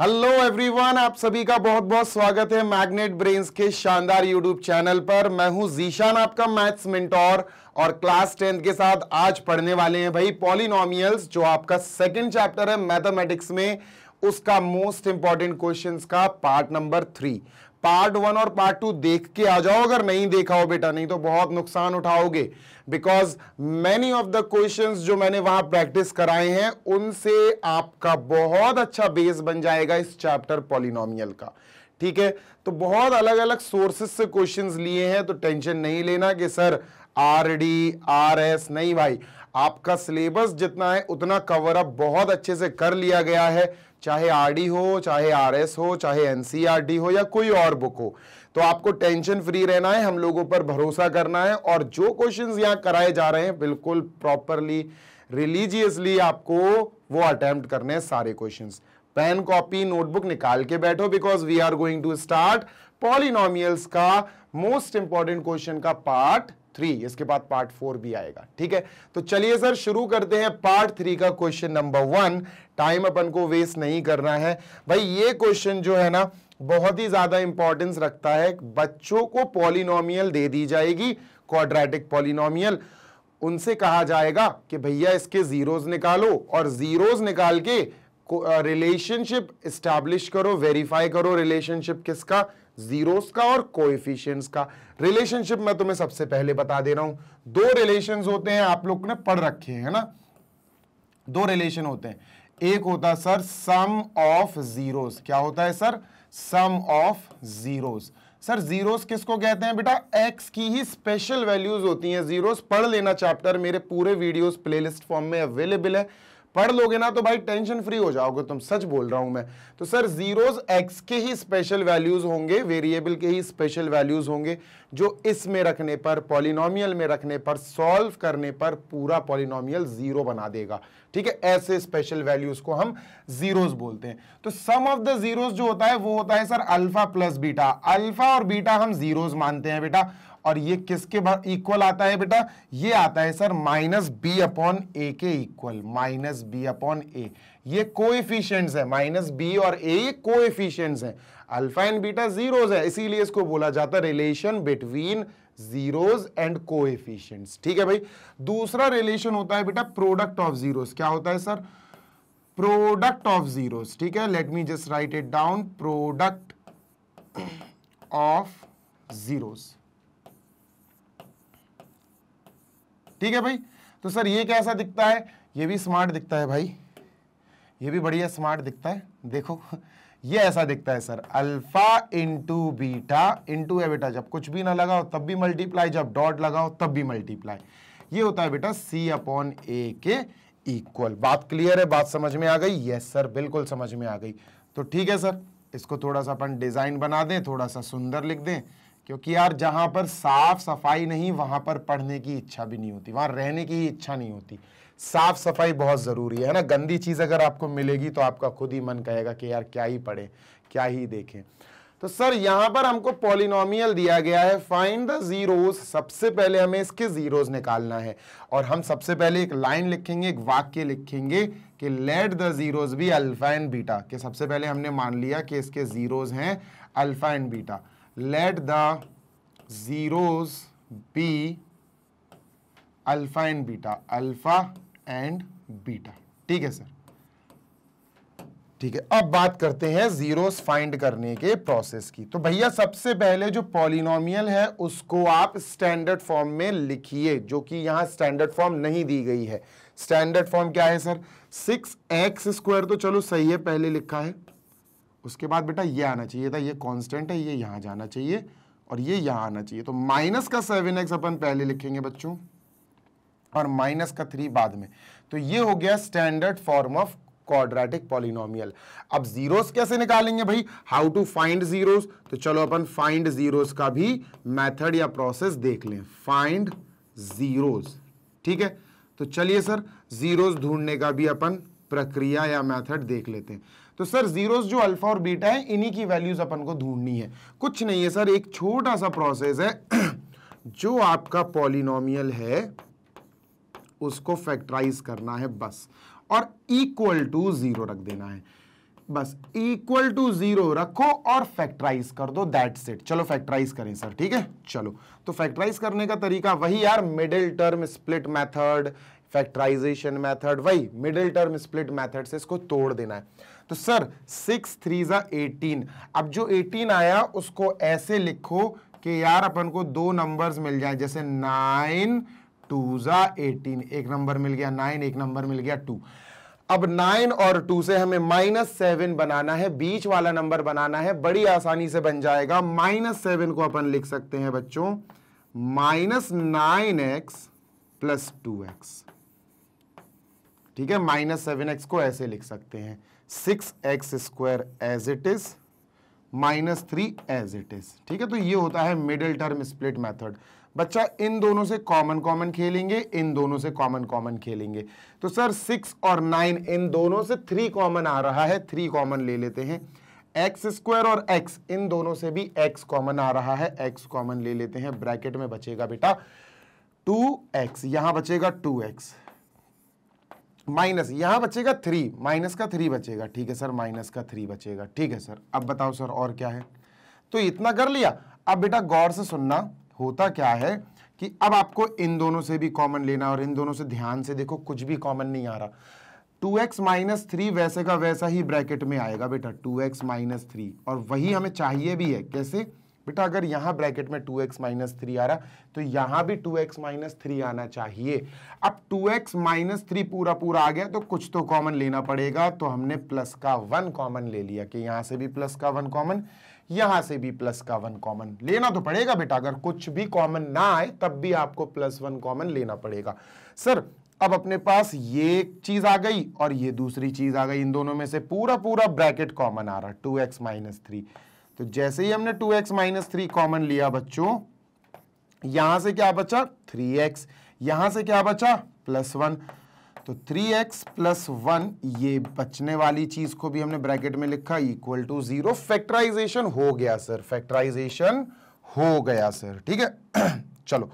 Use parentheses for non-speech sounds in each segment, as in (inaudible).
Hello everyone आप सभी का बहुत बहुत स्वागत है मैग्नेट ब्रेन्स के शानदार यूट्यूब चैनल पर मैं हूं जीशान आपका मैथ्स मिंटोर और क्लास टेंथ के साथ आज पढ़ने वाले हैं भाई पॉलिनोमियल्स जो आपका सेकंड चैप्टर है मैथमेटिक्स में उसका मोस्ट इंपॉर्टेंट क्वेश्चंस का part number three part one और पार्ट टू देख के आ जाओ अगर नहीं देखा हो बेटा नहीं तो बहुत नुकसान उठाओगे because many of the questions जो मैंने वहां प्रैक्टिस कराए हैं उनसे आपका बहुत अच्छा बेस बन जाएगा इस चैप्टर पॉलिनोमियल का ठीक है तो बहुत अलग अलग सोर्सेस से क्वेश्चन लिए हैं तो टेंशन नहीं लेना कि sir R D R S नहीं भाई आपका सिलेबस जितना है उतना कवर अप बहुत अच्छे से कर लिया गया है चाहे आरडी हो चाहे आरएस हो चाहे एनसीईआरटी हो या कोई और बुक हो तो आपको टेंशन फ्री रहना है हम लोगों पर भरोसा करना है और जो क्वेश्चंस यहाँ कराए जा रहे हैं बिल्कुल प्रॉपरली रिलीजियसली आपको वो अटेम्प्ट करने हैं सारे क्वेश्चंस पेन कॉपी नोटबुक निकाल के बैठो because we are going to start polynomials का मोस्ट इंपॉर्टेंट क्वेश्चन का पार्ट थ्री इसके बाद पार्ट फोर भी आएगा ठीक है तो चलिए सर शुरू करते हैं पार्ट थ्री का क्वेश्चन नंबर वन टाइम अपन को वेस्ट नहीं करना है भाई ये क्वेश्चन जो है ना बहुत ही ज़्यादा इंपॉर्टेंस रखता है बच्चों को पॉलिनोमियल दे दी जाएगी क्वाड्रेटिक पॉलिनोमियल उनसे कहा जाएगा कि भैया इसके ज़ीरोज़ निकालो और ज़ीरोज़ निकाल के रिलेशनशिप इस्टेब्लिश करो वेरीफाई करो रिलेशनशिप किसका जीरोस का और कोएफिशिएंट्स का रिलेशनशिप मैं तुम्हें सबसे पहले बता दे रहा हूं दो रिलेशन होते हैं आप लोग ने पढ़ रखे हैं ना दो रिलेशन होते हैं एक होता है सर सम ऑफ जीरोस क्या होता है sir sum of zeros sir zeros किसको कहते हैं बेटा एक्स की ही स्पेशल वैल्यूज होती हैं जीरोस पढ़ लेना चैप्टर मेरे पूरे वीडियोस प्लेलिस्ट फॉर्म में अवेलेबल है पढ़ लोगे ना तो भाई टेंशन फ्री हो जाओगे तुम सच बोल रहा हूं मैं तो सर जीरोज एक्स के ही स्पेशल वैल्यूज होंगे वेरिएबल के ही स्पेशल वैल्यूज होंगे जो इसमें रखने पर पॉलिनोमियल में रखने पर सॉल्व करने पर पूरा पॉलिनोमियल जीरो बना देगा ठीक है ऐसे स्पेशल वैल्यूज को हम जीरोज बोलते हैं तो सम ऑफ द जीरोज जो होता है वो होता है sir alpha plus beta alpha और बीटा हम जीरोज मानते हैं बेटा और ये किसके इक्वल आता है बेटा ये आता है सर माइनस बी अपॉन ए के इक्वल माइनस बी अपॉन ए ये कोएफिशिएंट्स है माइनस बी और ए ये कोएफिशिएंट्स है अल्फा एंड बीटा जीरोज है इसीलिए इसको बोला जाता है relation between zeros and coefficients ठीक है भाई दूसरा रिलेशन होता है बेटा प्रोडक्ट ऑफ जीरो क्या होता है सर प्रोडक्ट ऑफ जीरो ठीक है let me just write it down product of zeros ठीक है भाई तो सर ये कैसा दिखता है ये भी स्मार्ट दिखता है भाई ये भी बढ़िया स्मार्ट दिखता है देखो ये ऐसा दिखता है sir alpha into beta into है बेटा जब कुछ भी ना लगाओ तब भी मल्टीप्लाई जब डॉट लगाओ तब भी मल्टीप्लाई ये होता है बेटा सी अपॉन ए के इक्वल बात क्लियर है बात समझ में आ गई यस सर बिल्कुल समझ में आ गई तो ठीक है सर इसको थोड़ा सा अपन डिज़ाइन बना दें थोड़ा सा सुंदर लिख दें क्योंकि यार जहाँ पर साफ सफाई नहीं वहां पर पढ़ने की इच्छा भी नहीं होती वहां रहने की ही इच्छा नहीं होती साफ सफाई बहुत ज़रूरी है ना गंदी चीज़ अगर आपको मिलेगी तो आपका खुद ही मन कहेगा कि यार क्या ही पढ़ें क्या ही देखें तो सर यहाँ पर हमको पॉलिनोमियल दिया गया है फाइंड द जीरोस सबसे पहले हमें इसके जीरोस निकालना है और हम सबसे पहले एक लाइन लिखेंगे एक वाक्य लिखेंगे कि let the zeros be alpha and beta कि सबसे पहले हमने मान लिया कि इसके जीरोस हैं alpha and beta let the zeros be alpha and beta alpha and beta ठीक है सर ठीक है अब बात करते हैं जीरोस फाइंड करने के प्रोसेस की तो भैया सबसे पहले जो पॉलिनोमियल है उसको आप स्टैंडर्ड फॉर्म में लिखिए जो कि यहां स्टैंडर्ड फॉर्म नहीं दी गई है स्टैंडर्ड फॉर्म क्या है सर सिक्स एक्स स्क्वायर तो चलो सही है पहले लिखा है उसके बाद बेटा ये आना चाहिए था ये कांस्टेंट है ये यहाँ जाना चाहिए और ये यहाँ आना चाहिए तो माइनस का सेवन एक्स अपन पहले लिखेंगे बच्चों और माइनस का थ्री बाद में तो ये हो गया standard form of quadratic polynomial अब जीरोस कैसे निकालेंगे भाई हाउ टू फाइंड जीरोस तो चलो अपन फाइंड जीरोस का भी मेथड या प्रोसेस देख लें फाइंड जीरोस ठीक है तो चलिए सर जीरोस ढूंढने का भी अपन प्रक्रिया या मेथड देख लेते हैं तो सर जीरोस जो अल्फा और बीटा है इन्हीं की वैल्यूज अपन को ढूंढनी है कुछ नहीं है सर एक छोटा सा प्रोसेस है (clears throat) जो आपका पॉलिनोमियल है उसको फैक्टराइज करना है बस और इक्वल टू जीरो रख देना है बस इक्वल टू जीरो रखो और फैक्टराइज कर दो दैट सेट चलो फैक्टराइज करें सर ठीक है चलो तो फैक्टराइज करने का तरीका वही यार middle term split method factorization method वही मिडिल टर्म स्प्लिट मेथड से इसको तोड़ देना है तो सर सिक्स थ्री ज़ा एटीन अब जो एटीन आया उसको ऐसे लिखो कि यार अपन को दो नंबर्स मिल जाए जैसे नाइन टू ज़ा एटीन एक नंबर मिल गया नाइन एक नंबर मिल गया टू अब नाइन और टू से हमें माइनस सेवन बनाना है बीच वाला नंबर बनाना है बड़ी आसानी से बन जाएगा माइनस सेवन को अपन लिख सकते हैं बच्चों minus nine X plus two X ठीक है माइनस सेवन एक्स को ऐसे लिख सकते हैं six X square as it is minus three as it is ठीक है तो ये होता है मिडिल टर्म स्प्लिट मेथड बच्चा इन दोनों से कॉमन कॉमन खेलेंगे इन दोनों से कॉमन कॉमन खेलेंगे तो सर सिक्स और नाइन इन दोनों से थ्री कॉमन आ रहा है थ्री कॉमन ले लेते हैं एक्स स्क्वायर और एक्स इन दोनों से भी एक्स कॉमन आ रहा है एक्स कॉमन ले लेते हैं ब्रैकेट में बचेगा बेटा टू एक्स यहां बचेगा टू एक्स माइनस यहां बचेगा थ्री माइनस का थ्री बचेगा ठीक है सर माइनस का थ्री बचेगा ठीक है सर अब बताओ सर और क्या है तो इतना कर लिया अब बेटा गौर से सुनना होता क्या है कि अब आपको इन दोनों से भी कॉमन लेना और इन दोनों से ध्यान से देखो कुछ भी कॉमन नहीं आ रहा टू एक्स माइनस थ्री वैसे का वैसा ही ब्रैकेट में आएगा बेटा टू एक्स माइनस थ्री और वही हमें चाहिए भी है कैसे बेटा अगर यहाँ ब्रैकेट में 2x एक्स माइनस थ्री आ रहा तो यहाँ भी 2x एक्स माइनस थ्री आना चाहिए अब 2x एक्स माइनस थ्री पूरा पूरा आ गया तो कुछ तो कॉमन लेना पड़ेगा तो हमने प्लस का वन कॉमन ले लिया कि यहाँ से भी प्लस का वन कॉमन यहाँ से भी प्लस का वन कॉमन लेना तो पड़ेगा बेटा अगर कुछ भी कॉमन ना आए तब भी आपको प्लस वन कॉमन लेना पड़ेगा सर अब अपने पास ये एक चीज आ गई और ये दूसरी चीज आ गई इन दोनों में से पूरा पूरा ब्रैकेट कॉमन आ रहा टू एक्स माइनस थ्री तो जैसे ही हमने two x minus three common लिया बच्चों यहां से क्या बचा थ्री एक्स यहां से क्या बचा प्लस वन तो 3x एक्स प्लस वन ये बचने वाली चीज को भी हमने ब्रैकेट में लिखा इक्वल टू जीरो फैक्टराइजेशन हो गया सर फैक्टराइजेशन हो गया सर ठीक है (clears throat) चलो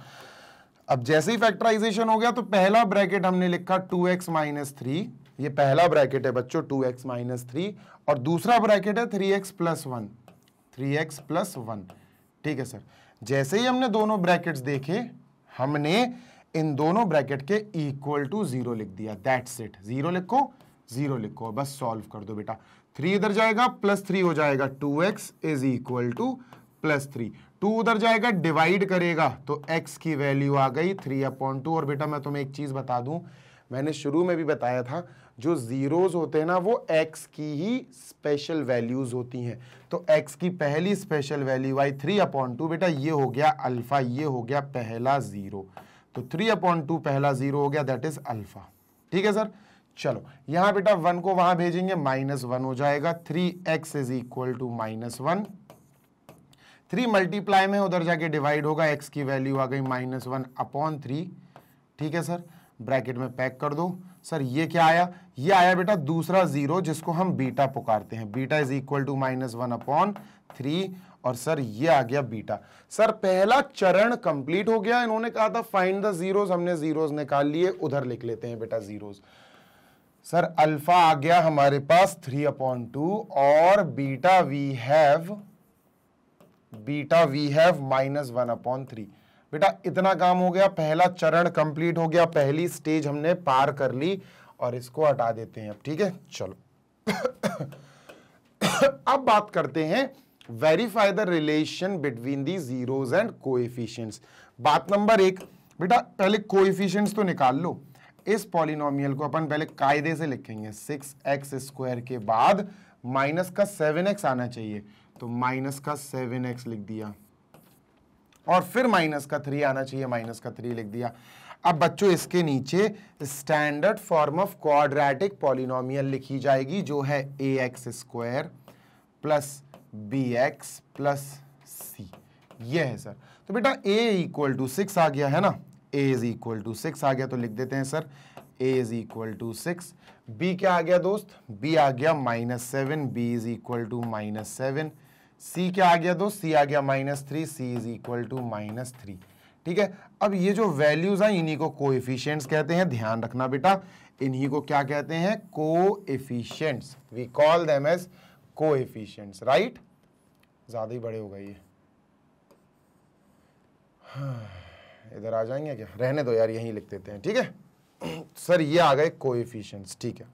अब जैसे ही फैक्टराइजेशन हो गया तो पहला ब्रैकेट हमने लिखा 2x एक्स माइनस थ्री ये पहला ब्रैकेट है बच्चों 2x एक्स माइनस थ्री और दूसरा ब्रैकेट है 3x X plus one three x plus one ठीक है सर जैसे ही हमने दोनों ब्रैकेट्स देखे हमने इन दोनों ब्रैकेट के इक्वल टू जीरो लिख दिया दैट्स इट जीरो लिखो जीरो लिखो बस सॉल्व कर दो बेटा थ्री इधर जाएगा प्लस थ्री हो जाएगा two X is equal to plus three two उधर जाएगा डिवाइड करेगा तो एक्स की वैल्यू आ गई थ्री अपॉन टू और बेटा मैं तुम्हें एक चीज़ बता दूं मैंने शुरू में भी बताया था जो ज़ीरोज़ होते हैं ना वो एक्स की ही स्पेशल वैल्यूज़ होती हैं तो एक्स की पहली स्पेशल वैल्यू आई थ्री अपॉन टू बेटा ये हो गया अल्फ़ा ये हो गया पहला ज़ीरो तो थ्री अपॉन टू पहला ज़ीरो हो गया दैट इज़ अल्फ़ा ठीक है सर चलो यहां बेटा वन को वहां भेजेंगे माइनस वन हो जाएगा three X is equal to minus one three multiply में उधर जाके डिवाइड होगा एक्स की वैल्यू आ गई माइनस वन अपॉन थ्री ठीक है सर ब्रैकेट में पैक कर दो सर ये क्या आया ये आया बेटा दूसरा जीरो जिसको हम बीटा पुकारते हैं beta is equal to minus one upon three और सर ये आ गया बीटा सर पहला चरण कंप्लीट हो गया इन्होंने कहा था फाइंड द जीरोस हमने जीरोस निकाल लिए उधर लिख लेते हैं बेटा जीरोस सर अल्फा आ गया हमारे पास थ्री अपॉन टू और beta we have beta we have minus one upon three बेटा इतना काम हो गया पहला चरण कंप्लीट हो गया पहली स्टेज हमने पार कर ली और इसको हटा देते हैं अब ठीक है चलो (coughs) अब बात करते हैं verify the relation between the zeros and coefficients बात नंबर एक बेटा पहले कोएफिशिएंट्स तो निकाल लो इस पॉलिनोमियल को अपन पहले कायदे से लिखेंगे सिक्स एक्स स्क्वायर के बाद माइनस का सेवन एक्स आना चाहिए तो माइनस का सेवन एक्स लिख दिया और फिर माइनस का थ्री आना चाहिए माइनस का थ्री लिख दिया अब बच्चों इसके नीचे standard form of quadratic polynomial लिखी जाएगी जो है ए x square plus B x plus C ये है सर तो बेटा ए इक्वल टू सिक्स आ गया है ना A is equal to six आ गया तो लिख देते हैं sir A is equal to six B क्या आ गया दोस्त बी आ गया minus seven B is equal to minus seven C क्या आ गया दो सी आ गया minus three C is equal to minus three ठीक है अब ये जो वैल्यूज़ हैं इन्हीं को को कहते हैं ध्यान रखना बेटा इन्हीं को क्या कहते हैं coefficients we call them as efficient right ज़्यादा ही बड़े हो गए ये हाँ, इधर आ जाएंगे क्या रहने दो यार यहीं लिख देते हैं ठीक है (clears throat) सर ये आ गए को ठीक है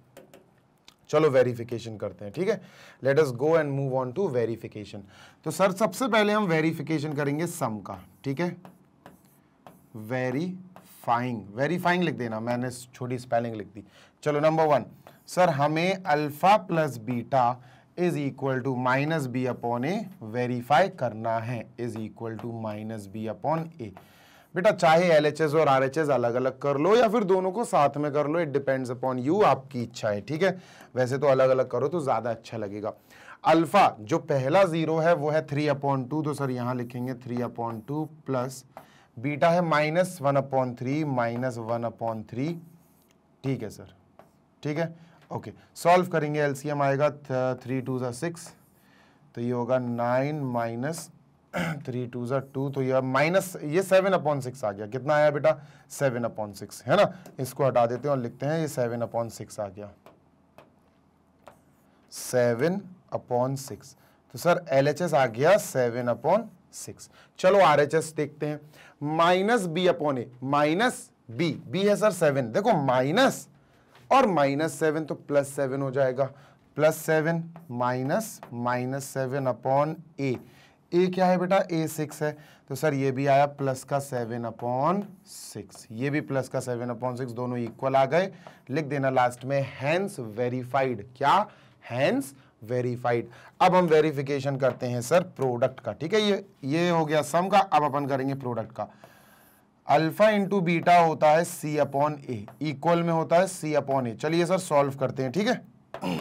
चलो वेरिफिकेशन करते हैं ठीक है let us go and move on to verification तो सर सबसे पहले हम वेरिफिकेशन करेंगे सम का ठीक है वेरीफाइंग वेरीफाइंग लिख देना मैंने छोटी स्पेलिंग लिख दी चलो नंबर वन सर हमें alpha plus beta is equal to minus B upon A verify करना है is equal to minus B upon A बेटा चाहे एल और आर अलग अलग कर लो या फिर दोनों को साथ में कर लो इट डिपेंड्स अपॉन यू आपकी इच्छा है ठीक है वैसे तो अलग अलग करो तो ज़्यादा अच्छा लगेगा अल्फ़ा जो पहला ज़ीरो है वो है थ्री अपॉन टू तो सर यहाँ लिखेंगे three upon two plus beta है minus one upon three minus one upon three ठीक है सर ठीक है ओके सॉल्व करेंगे एलसीएम आएगा थ्री टू ज़ा सिक्स तो ये होगा नाइन माइनस थ्री टू जर टू तो यह माइनस ये सेवन अपॉन सिक्स आ गया कितना आया बेटा सेवन अपॉन सिक्स है ना इसको हटा देते हैं और लिखते हैं ये सेवन अपॉन सिक्स आ गया सेवन अपॉन सिक्स तो सर एल एच एस आ गया सेवन अपॉन सिक्स चलो आर एच एस देखते हैं minus B upon A minus B B है सर सेवन देखो माइनस और माइनस सेवन तो प्लस सेवन हो जाएगा plus seven minus minus seven upon A A क्या है बेटा ए सिक्स है तो सर ये भी आया प्लस का सेवन अपॉन सिक्स ये भी प्लस का सेवन अपॉन सिक्स दोनों इक्वल आ गए लिख देना लास्ट में हैंस वेरीफाइड क्या हैंस वेरीफाइड अब हम वेरिफिकेशन करते हैं सर प्रोडक्ट का ठीक है ये ये हो गया सम का अब अपन करेंगे प्रोडक्ट का अल्फा इंटू बीटा होता है सी अपॉन ए इक्वल में होता है सी अपॉन ए चलिए सर सॉल्व करते हैं ठीक है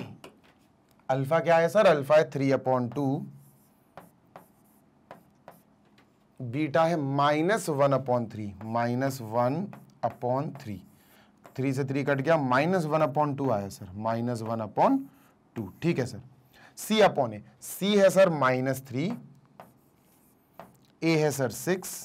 अल्फा (coughs) क्या है सर अल्फा है थ्री अपॉन टू बीटा है minus one upon three minus one upon three three से थ्री कट गया माइनस वन अपॉन टू आया sir minus one upon two ठीक है सर सी अपॉन ए सी है सर माइनस थ्री ए है sir six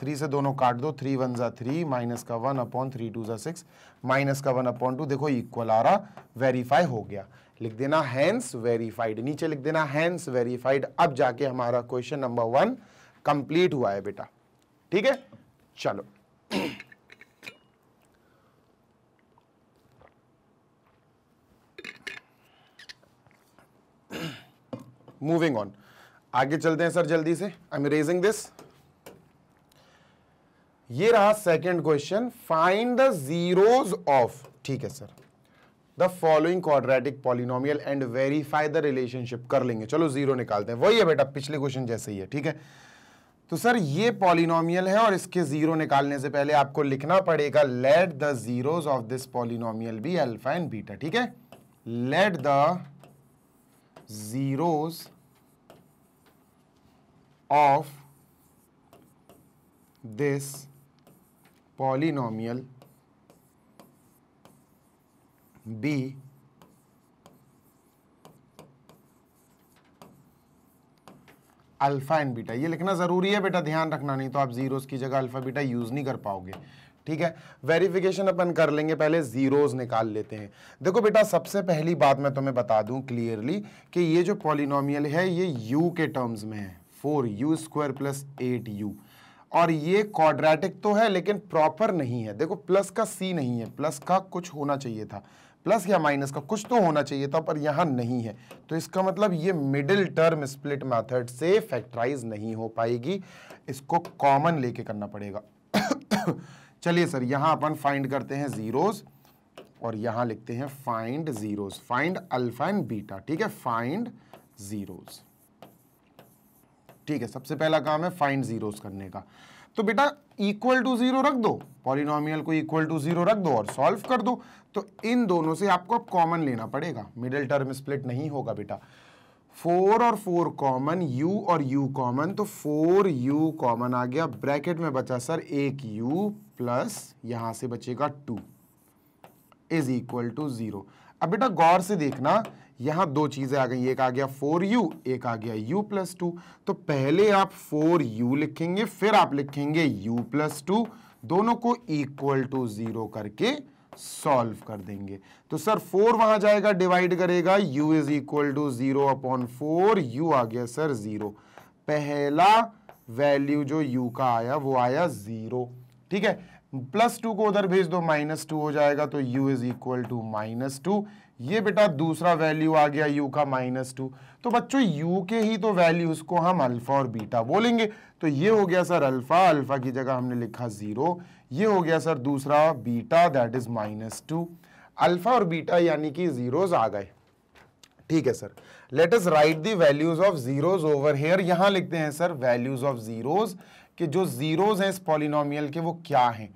three से दोनों काट दो थ्री वन ज़ा थ्री माइनस का वन अपॉन थ्री टू ज़ा सिक्स माइनस का वन अपॉन टू देखो इक्वल आ रहा वेरीफाई हो गया लिख देना हैंस वेरीफाइड नीचे लिख देना हैंस वेरीफाइड अब जाके हमारा क्वेश्चन नंबर वन कंप्लीट हुआ है बेटा ठीक है चलो मूविंग ऑन आगे चलते हैं सर जल्दी से आई एम रेजिंग दिस ये रहा second question find the zeros of ठीक है sir the following quadratic polynomial and verify the relationship कर लेंगे चलो जीरो निकालते हैं वही है बेटा पिछले क्वेश्चन जैसे ही है ठीक है तो सर ये पॉलिनोमियल है और इसके जीरो निकालने से पहले आपको लिखना पड़ेगा let the zeros of this polynomial be alpha and beta ठीक है let the zeros of this polynomial be alpha and beta ये लिखना ज़रूरी है बेटा ध्यान रखना नहीं तो आप जीरोस की जगह अल्फ़ा बीटा यूज़ नहीं कर पाओगे ठीक है वेरिफिकेशन अपन कर लेंगे पहले ज़ीरोज़ निकाल लेते हैं देखो बेटा सबसे पहली बात मैं तुम्हें बता दूं क्लियरली कि ये जो पॉलिनोमियल है ये यू के टर्म्स में है four you square plus eight you और ये क्वाड्रेटिक तो है लेकिन प्रॉपर नहीं है देखो प्लस का सी नहीं है प्लस का कुछ होना चाहिए था प्लस या माइनस का कुछ तो होना चाहिए था पर यहां नहीं है तो इसका मतलब ये मिडिल टर्म स्प्लिट मैथड से फैक्टराइज नहीं हो पाएगी इसको कॉमन लेके करना पड़ेगा (coughs) चलिए सर यहां अपन फाइंड करते हैं ज़ीरोज़ और यहां लिखते हैं find zeros find alpha and beta ठीक है फाइंड ज़ीरोज़ ठीक है सबसे पहला काम है फाइंड ज़ीरोज़ करने का तो बेटा इक्वल टू जीरो रख दो पॉलिनॉमियल को इक्वल टू जीरो रख दो और सॉल्व कर दो तो इन दोनों से आपको अब कॉमन लेना पड़ेगा मिडिल टर्म स्प्लिट नहीं होगा बेटा फोर और फोर कॉमन यू और यू कॉमन तो फोर यू कॉमन आ गया ब्रैकेट में बचा सर एक यू प्लस यहां से बचेगा two is equal to zero अब बेटा गौर से देखना यहां दो चीज़ें आ गई एक आ गया फोर यू एक आ गया यू प्लस टू तो पहले आप फोर यू लिखेंगे फिर आप लिखेंगे यू प्लस टू दोनों को इक्वल टू ज़ीरो करके सॉल्व कर देंगे तो सर फोर वहां जाएगा डिवाइड करेगा u is equal to zero upon four u आ गया सर जीरो पहला वैल्यू जो u का आया वो आया जीरो ठीक है प्लस टू को उधर भेज दो माइनस टू हो जाएगा तो u is equal to minus two ये बेटा दूसरा वैल्यू आ गया यू का माइनस टू तो बच्चों यू के ही तो वैल्यू को हम अल्फा और बीटा बोलेंगे तो ये हो गया सर अल्फा अल्फा की जगह हमने लिखा जीरो ये हो गया सर दूसरा beta that is minus two alpha और बीटा यानी कि जीरोज आ गए ठीक है sir let us write the values of zeros over here यहां लिखते हैं सर वैल्यूज ऑफ जीरोज के जो जीरोज हैं इस पॉलिनोमियल के वो क्या हैं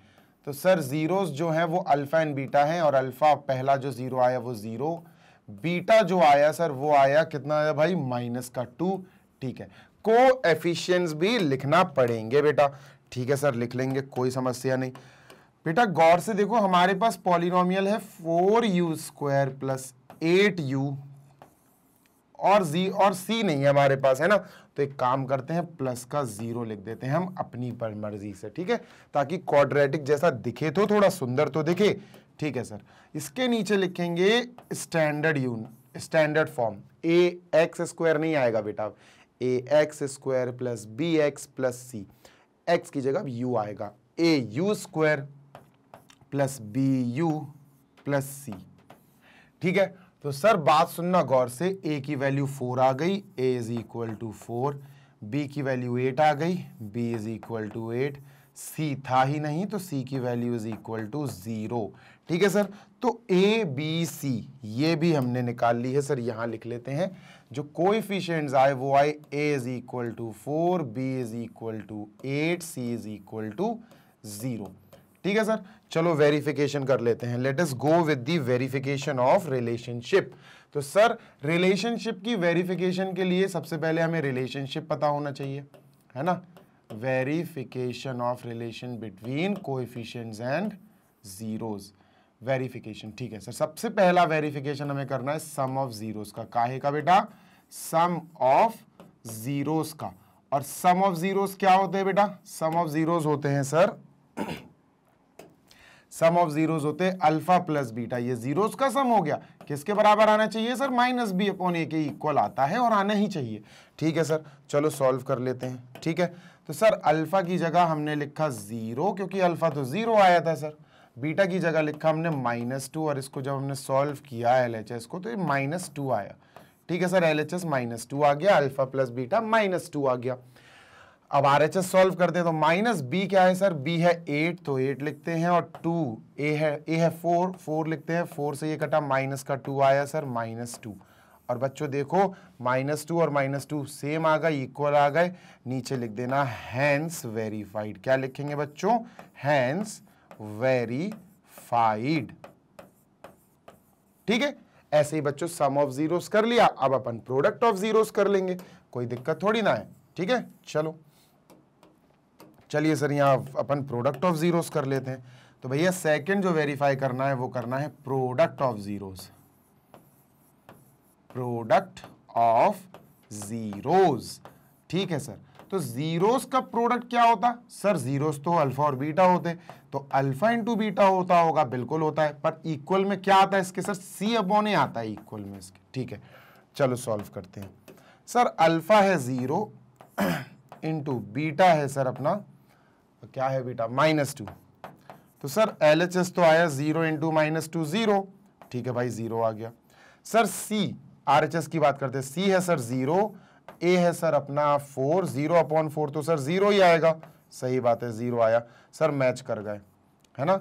तो सर ज़ीरोस जो है वो अल्फ़ा एंड बीटा है और अल्फ़ा पहला जो ज़ीरो आया वो ज़ीरो बीटा जो आया सर वो आया कितना आया भाई माइनस का टू ठीक है को एफिशियंस भी लिखना पड़ेंगे बेटा ठीक है सर लिख लेंगे कोई समस्या नहीं बेटा गौर से देखो हमारे पास पॉलिनोमियल है four you square plus eight you और जी और सी नहीं है हमारे पास है ना तो एक काम करते हैं प्लस का जीरो लिख देते हैं हम अपनी पर मर्जी से ठीक है ताकि क्वाड्रेटिक जैसा दिखे तो थोड़ा सुंदर तो दिखे ठीक है सर इसके नीचे लिखेंगे स्टैंडर्ड यून standard form a x square नहीं आएगा बेटा a x square plus B x plus c x की जगह यू आएगा a u square plus b u plus सी ठीक है तो सर बात सुनना गौर से ए की वैल्यू फोर आ गई A is equal to four B की वैल्यू एट आ गई B is equal to eight C था ही नहीं तो सी की value is equal to zero ठीक है सर तो ए बी सी ये भी हमने निकाल ली है सर यहाँ लिख लेते हैं जो कोएफिशिएंट्स आए वो आए a is equal to four b is equal to eight c is equal to zero ठीक है सर चलो वेरिफिकेशन कर लेते हैं let us go with the verification of relationship तो सर रिलेशनशिप की वेरिफिकेशन के लिए सबसे पहले हमें रिलेशनशिप पता होना चाहिए है ना verification of relation between coefficients and zeros verification ठीक है सर सबसे पहला वेरिफिकेशन हमें करना है सम ऑफ जीरोस का काहे का बेटा सम ऑफ जीरोस का और सम ऑफ जीरोस क्या होते हैं बेटा सम ऑफ जीरोस होते हैं सर सम ऑफ जीरोस होते अल्फा प्लस बीटा ये जीरोस का सम हो गया किसके बराबर आना चाहिए सर माइनस बी अपॉन ए के इक्वल आता है और आना ही चाहिए ठीक है सर चलो सॉल्व कर लेते हैं ठीक है तो सर अल्फा की जगह हमने लिखा जीरो क्योंकि अल्फा तो जीरो आया था सर बीटा की जगह लिखा हमने माइनस टू और इसको जब हमने सॉल्व किया एल एच एस को तो ये माइनस टू आया ठीक है sir L H S minus two आ गया alpha plus beta minus two आ गया अब आर एच एस सॉल्व करते हैं तो माइनस बी क्या है सर बी है एट तो एट लिखते हैं और टू ए है ए है फोर फोर लिखते हैं फोर से ये कटा माइनस का टू आया सर माइनस टू और बच्चों देखो माइनस टू और माइनस टू सेम आ गए इक्वल आ गए नीचे लिख देना हैंस वेरीफाइड क्या लिखेंगे बच्चों हैंस वेरीफाइड ठीक है ऐसे ही बच्चों सम ऑफ जीरोस कर लिया अब अपन प्रोडक्ट ऑफ जीरोस कर लेंगे कोई दिक्कत थोड़ी ना है ठीक है चलो चलिए सर यहाँ अपन प्रोडक्ट ऑफ ज़ीरोस कर लेते हैं तो भैया सेकंड जो वेरीफाई करना है वो करना है product of zeros product of zeros ठीक है सर तो ज़ीरोस का प्रोडक्ट क्या होता सर ज़ीरोस तो अल्फ़ा और बीटा होते तो अल्फ़ा इंटू बीटा होता होगा बिल्कुल होता है पर इक्वल में क्या आता है इसके सर सी अबोने आता है इक्वल में इसके ठीक है चलो सॉल्व करते हैं सर अल्फ़ा है ज़ीरो इंटू बीटा है सर अपना तो क्या है बेटा माइनस टू तो सर एल एच एस तो आया zero into minus two zero ठीक है भाई जीरो आ गया sir c R H S की बात करते हैं सी है सर जीरो ए है सर अपना फोर जीरो अपॉन फोर तो सर जीरो ही आएगा सही बात है जीरो आया सर मैच कर गए है ना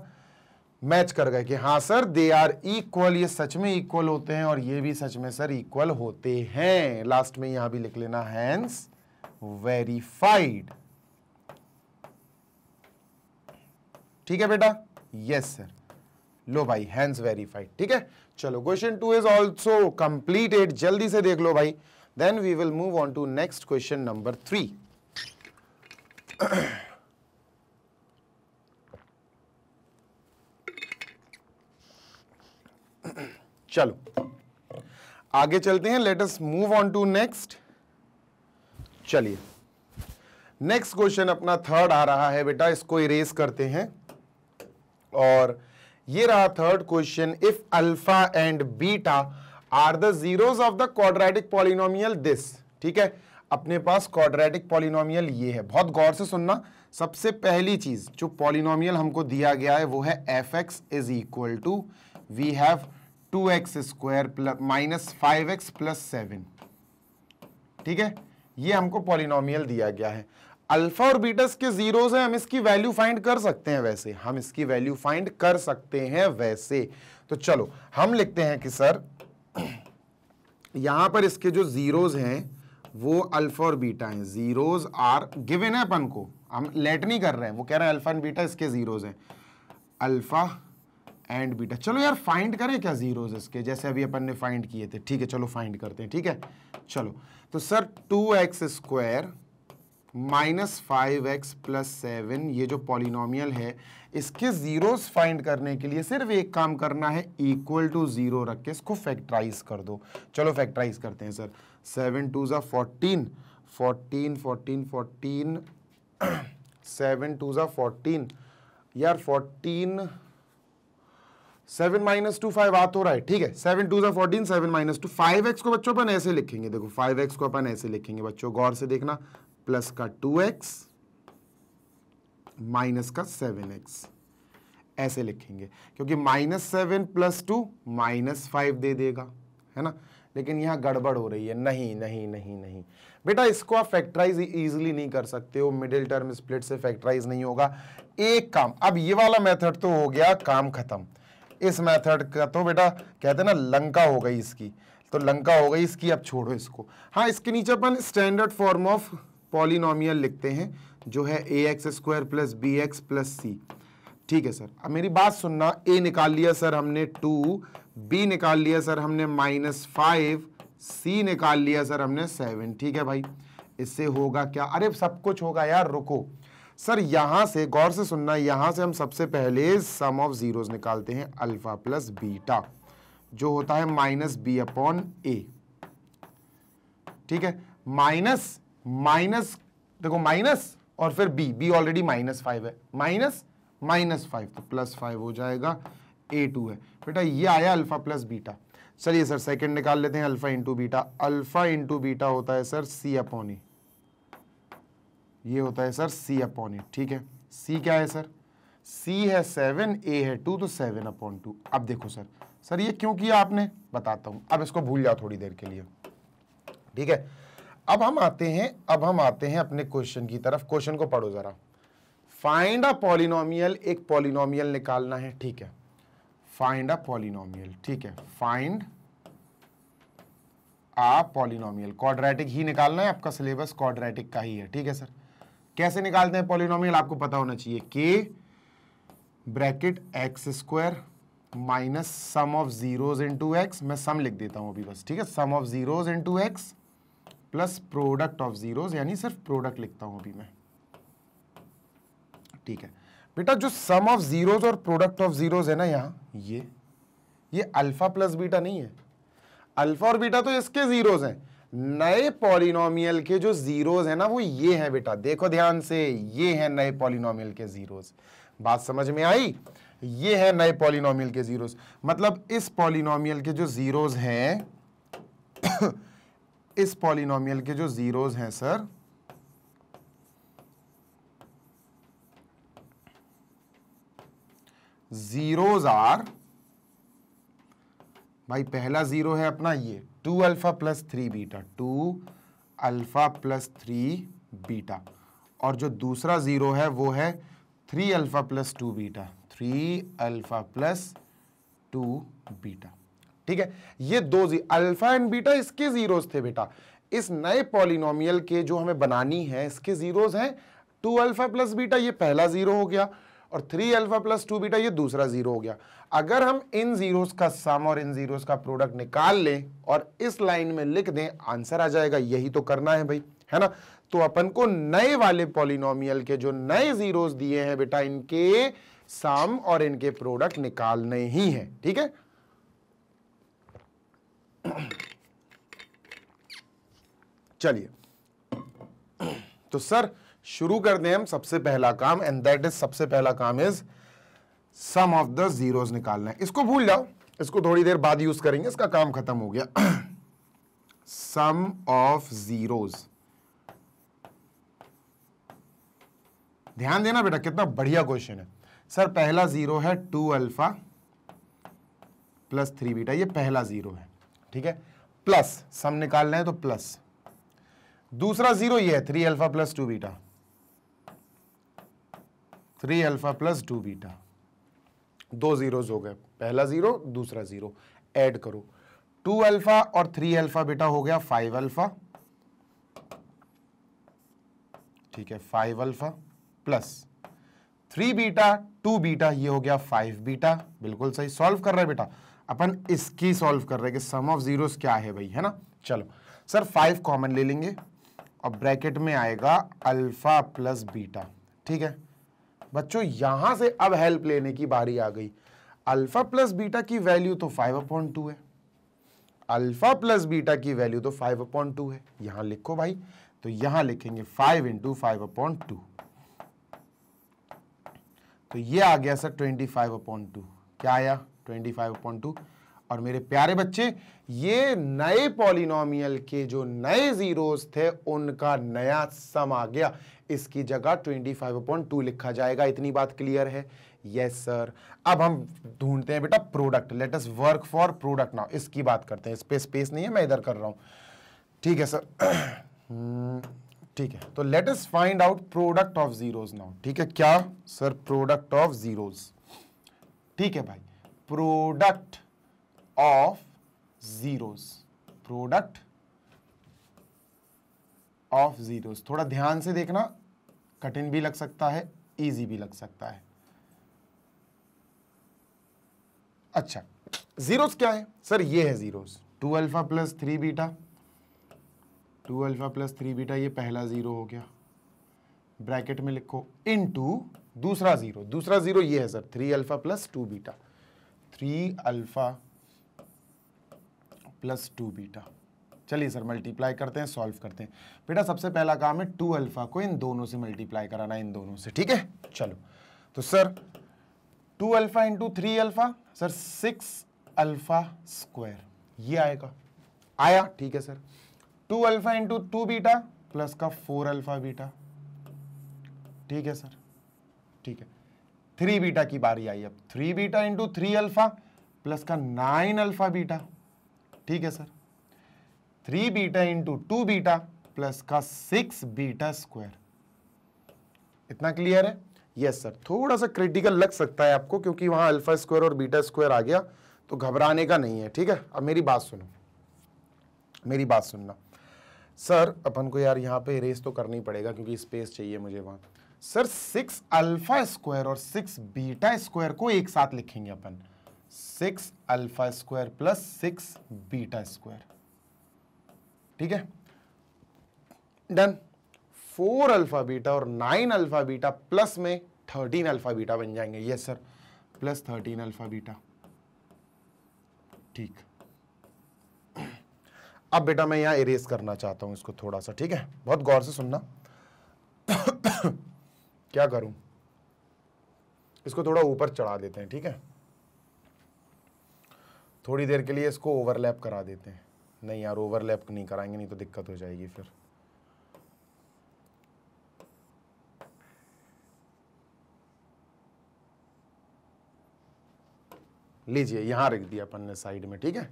मैच कर गए कि हाँ सर दे आर इक्वल ये सच में इक्वल होते हैं और ये भी सच में सर इक्वल होते हैं लास्ट में यहां भी लिख लेना हैंस वेरीफाइड ठीक है बेटा यस सर लो भाई हैंड्स वेरीफाइड ठीक है चलो question two is also completed जल्दी से देख लो भाई then we will move on to next question number three चलो आगे चलते हैं let us move on to next चलिए नेक्स्ट क्वेश्चन अपना थर्ड आ रहा है बेटा इसको इरेज करते हैं और ये रहा third question if alpha and beta are the zeros of the quadratic polynomial this ठीक है अपने पास क्वाड्रेटिक पॉलिनोमियल ये है बहुत गौर से सुनना सबसे पहली चीज जो पॉलिनोमियल हमको दिया गया है वो है f x is equal to we have two x square plus minus five x plus seven ठीक है ये हमको पॉलिनोमियल दिया गया है अल्फा और बीटस के जीरोज हैं हम इसकी वैल्यू फाइंड कर सकते हैं वैसे हम इसकी वैल्यू फाइंड कर सकते हैं वैसे तो चलो हम लिखते हैं कि सर यहां पर इसके जो जीरोज हैं वो अल्फा और बीटा हैं जीरोज आर गिवन है अपन को हम लेट नहीं कर रहे हैं वो कह रहे हैं अल्फा एंड बीटा इसके जीरोज हैं अल्फा एंड बीटा चलो यार फाइंड करें क्या जीरोज इसके जैसे अभी अपन ने फाइंड किए थे ठीक है चलो फाइंड करते हैं ठीक है चलो तो sir two x square minus five x plus seven ये जो पॉलिनोमियल है इसके ज़ीरोस फाइंड करने के लिए सिर्फ एक काम करना है इक्वल टू ज़ीरो रख के इसको फैक्टराइज कर दो चलो फैक्टराइज करते हैं सर सेवन टू ज़ा fourteen fourteen fourteen fourteen seven two ज़ा फोर्टीन यार fourteen seven minus two five आ तो रहा है ठीक है सेवन टू जो fourteen seven minus two five x को बच्चों अपन ऐसे लिखेंगे देखो फाइव एक्स को अपन ऐसे लिखेंगे बच्चों गौर से देखना प्लस का टू एक्स माइनस का सेवन एक्स ऐसे लिखेंगे क्योंकि minus seven plus two minus five दे देगा है ना लेकिन यहां गड़बड़ हो रही है नहीं नहीं नहीं नहीं बेटा इसको आप फैक्टराइज इजीली e- नहीं कर सकते हो मिडिल टर्म स्प्लिट से फैक्टराइज नहीं होगा एक काम अब ये वाला मेथड तो हो गया काम खत्म इस मेथड का तो बेटा कहते हैं ना लंका हो गई इसकी तो लंका हो गई इसकी अब छोड़ो इसको हाँ इसके नीचे अपन स्टैंडर्ड फॉर्म ऑफ पॉलिनॉमियल लिखते हैं जो है ए x square plus B x plus सी ठीक है सर अब मेरी बात सुनना ए निकाल लिया सर हमने टू बी निकाल लिया सर हमने माइनस फाइव सी निकाल लिया सर हमने सेवन ठीक है भाई इससे होगा क्या अरे सब कुछ होगा यार रुको सर यहां से गौर से सुनना यहां से हम सबसे पहले सम ऑफ जीरोस निकालते हैं अल्फा प्लस बीटा जो होता है माइनस बी अपॉन ए ठीक है माइनस माइनस देखो माइनस और फिर b b already minus five है माइनस माइनस फाइव तो प्लस फाइव हो जाएगा ए टू है बेटा ये आया अल्फा प्लस बीटा चलिए सर सेकंड निकाल लेते हैं alpha into beta alpha into beta होता है सर सी अपॉन ए ये होता है सर सी अपॉन ए ठीक है सी क्या है सर सी है सेवन ए है टू तो सेवन अपॉन टू अब देखो सर सर ये क्यों किया आपने बताता हूं अब इसको भूल जाओ थोड़ी देर के लिए ठीक है अब हम आते हैं अब हम आते हैं अपने क्वेश्चन की तरफ क्वेश्चन को पढ़ो ज़रा फाइंड अ पॉलिनोमियल एक पॉलिनोमियल निकालना है ठीक है फाइंड अ पॉलिनोमियल ठीक है फाइंड अ पॉलिनोमियल क्वाड्रेटिक ही निकालना है आपका सिलेबस क्वाड्रेटिक का ही है ठीक है सर कैसे निकालते हैं पॉलिनोमियल आपको पता होना चाहिए के bracket x square minus sum of zeros into x मैं सम लिख देता हूं अभी बस ठीक है sum of zeros into x plus product of zeros यानी सिर्फ प्रोडक्ट लिखता हूं अभी मैं ठीक है बेटा जो सम ऑफ जीरोस और प्रोडक्ट ऑफ जीरोस है ना यहां ये ये अल्फा प्लस बीटा नहीं है अल्फा और बीटा तो इसके जीरोस हैं नए पॉलिनोमियल के जो जीरोस है ना वो ये है बेटा देखो ध्यान से ये है नए पॉलिनोमियल के जीरोस बात समझ में आई ये है नए पॉलिनोमियल के जीरोस मतलब इस पॉलिनोमियल के जो जीरोस हैं इस पॉलिनोमियल के जो जीरोज हैं सर जीरोज आर भाई पहला जीरो है अपना ये two alpha plus three beta two alpha plus three beta और जो दूसरा जीरो है वो है three alpha plus two beta three alpha plus two beta ठीक है ये दो जी अल्फा एंड बीटा इसके जीरोस थे बेटा इस नए पॉलिनोमियल के जो हमें बनानी है इसके जीरोस हैं टू अल्फा प्लस बीटा ये पहला जीरो हो गया और three alpha plus two beta ये दूसरा जीरो हो गया अगर हम इन जीरोस का सम और इन जीरोस का प्रोडक्ट निकाल लें और इस लाइन में लिख दें आंसर आ जाएगा यही तो करना है भाई है ना तो अपन को नए वाले पॉलिनोमियल के जो नए जीरोस दिए हैं बेटा इनके सम और इनके प्रोडक्ट निकालने ही हैं ठीक है चलिए तो सर शुरू कर दें हम सबसे पहला काम एंड दैट इज सबसे पहला काम is sum of the zeros निकालना है इसको भूल जाओ इसको थोड़ी देर बाद यूज करेंगे इसका काम खत्म हो गया सम ऑफ जीरोस ध्यान देना बेटा कितना बढ़िया क्वेश्चन है सर पहला जीरो है two alpha plus three beta ये पहला जीरो है ठीक है प्लस सम रहे हैं तो प्लस दूसरा जीरो ये है three alpha plus two beta three alpha plus two beta दो जीरोज हो गए पहला जीरो दूसरा जीरो ऐड करो टू अल्फा और थ्री अल्फा बेटा हो गया फाइव अल्फा ठीक है five alpha plus three beta two beta ये हो गया फाइव बीटा बिल्कुल सही सॉल्व कर रहा है बेटा अपन इसकी सॉल्व कर रहे हैं कि सम ऑफ जीरोस क्या है भाई है ना चलो सर फाइव कॉमन ले लेंगे और ब्रैकेट में आएगा अल्फा प्लस बीटा ठीक है बच्चों यहां से अब हेल्प लेने की बारी आ गई अल्फा प्लस बीटा की वैल्यू तो फाइव अपॉइंट टू है अल्फा प्लस बीटा की वैल्यू तो फाइव अपॉइंट टू है यहां लिखो भाई तो यहां लिखेंगे five into five upon two तो ये आ गया sir twenty five upon two क्या आया ट्वेंटी फाइव पॉइंट टू और मेरे प्यारे बच्चे ये नए पॉलिनोमियल के जो नए जीरोस थे उनका नया सम आ गया इसकी जगह ट्वेंटी फाइव पॉइंट टू लिखा जाएगा इतनी बात क्लियर है यस yes, सर अब हम ढूंढते हैं बेटा product let us work for product now इसकी बात करते हैं स्पेस स्पेस नहीं है मैं इधर कर रहा हूं ठीक है सर हम्म, ठीक है तो let us find out product of zeros now ठीक है क्या सर प्रोडक्ट ऑफ जीरोज ठीक है भाई product of zeros product of zeros थोड़ा ध्यान से देखना कठिन भी लग सकता है इजी भी लग सकता है अच्छा जीरोस क्या है सर ये है zeros two alpha plus three beta two alpha plus three beta ये पहला जीरो हो गया ब्रैकेट में लिखो इन टू दूसरा जीरो दूसरा जीरो ये है sir three alpha plus two beta three alpha plus two beta चलिए सर मल्टीप्लाई करते हैं सॉल्व करते हैं बेटा सबसे पहला काम है टू अल्फ़ा को इन दोनों से मल्टीप्लाई कराना इन दोनों से ठीक है चलो तो sir two alpha into three alpha sir six alpha square ये आएगा आया ठीक है sir two alpha into two beta plus का फोर अल्फ़ा बीटा ठीक है सर ठीक है थ्री बीटा की बारी आई अब three beta into three alpha plus का नाइन अल्फा बीटा ठीक है sir three beta into two beta plus का सिक्स बीटा स्क्वायर इतना क्लियर है यस yes, सर थोड़ा सा क्रिटिकल लग सकता है आपको क्योंकि वहां अल्फा स्क्वायर और बीटा स्क्वायर आ गया तो घबराने का नहीं है ठीक है अब मेरी बात सुनो मेरी बात सुनना सर अपन को यार यहाँ पे रेस तो करनी पड़ेगा क्योंकि स्पेस चाहिए मुझे वहां सर सिक्स अल्फा स्क्वायर और सिक्स बीटा स्क्वायर को एक साथ लिखेंगे अपन six alpha square plus six beta square ठीक है डन फोर अल्फा बीटा और नाइन अल्फा बीटा प्लस में थर्टीन अल्फा बीटा बन जाएंगे yes sir plus thirteen alpha beta ठीक अब बेटा मैं यहां इरेज करना चाहता हूं इसको थोड़ा सा ठीक है बहुत गौर से सुनना क्या करूं इसको थोड़ा ऊपर चढ़ा देते हैं ठीक है थोड़ी देर के लिए इसको ओवरलैप करा देते हैं नहीं यार ओवरलैप नहीं कराएंगे नहीं तो दिक्कत हो जाएगी फिर लीजिए यहां रख दिया अपन ने साइड में ठीक है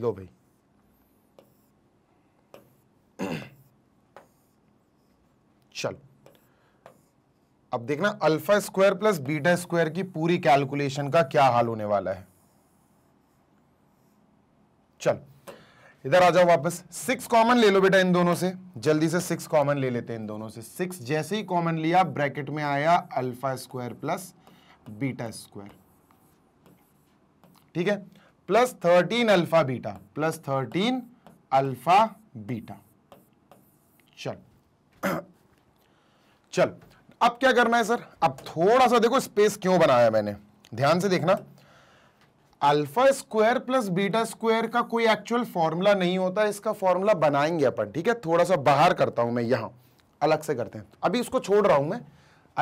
लो भाई चलो अब देखना alpha square plus beta square की पूरी कैलकुलेशन का क्या हाल होने वाला है चलो इधर आ जाओ वापस सिक्स कॉमन ले लो बेटा इन दोनों से जल्दी से सिक्स कॉमन ले लेते हैं इन दोनों से सिक्स जैसे ही कॉमन लिया ब्रैकेट में आया alpha square plus beta square ठीक है plus thirteen alpha beta plus thirteen alpha beta चल चल अब क्या करना है सर अब थोड़ा सा देखो स्पेस क्यों बनाया मैंने ध्यान से देखना alpha square plus beta square का कोई एक्चुअल फॉर्मूला नहीं होता इसका फॉर्मूला बनाएंगे अपन ठीक है थोड़ा सा बाहर करता हूं मैं यहां अलग से करते हैं अभी इसको छोड़ रहा हूं मैं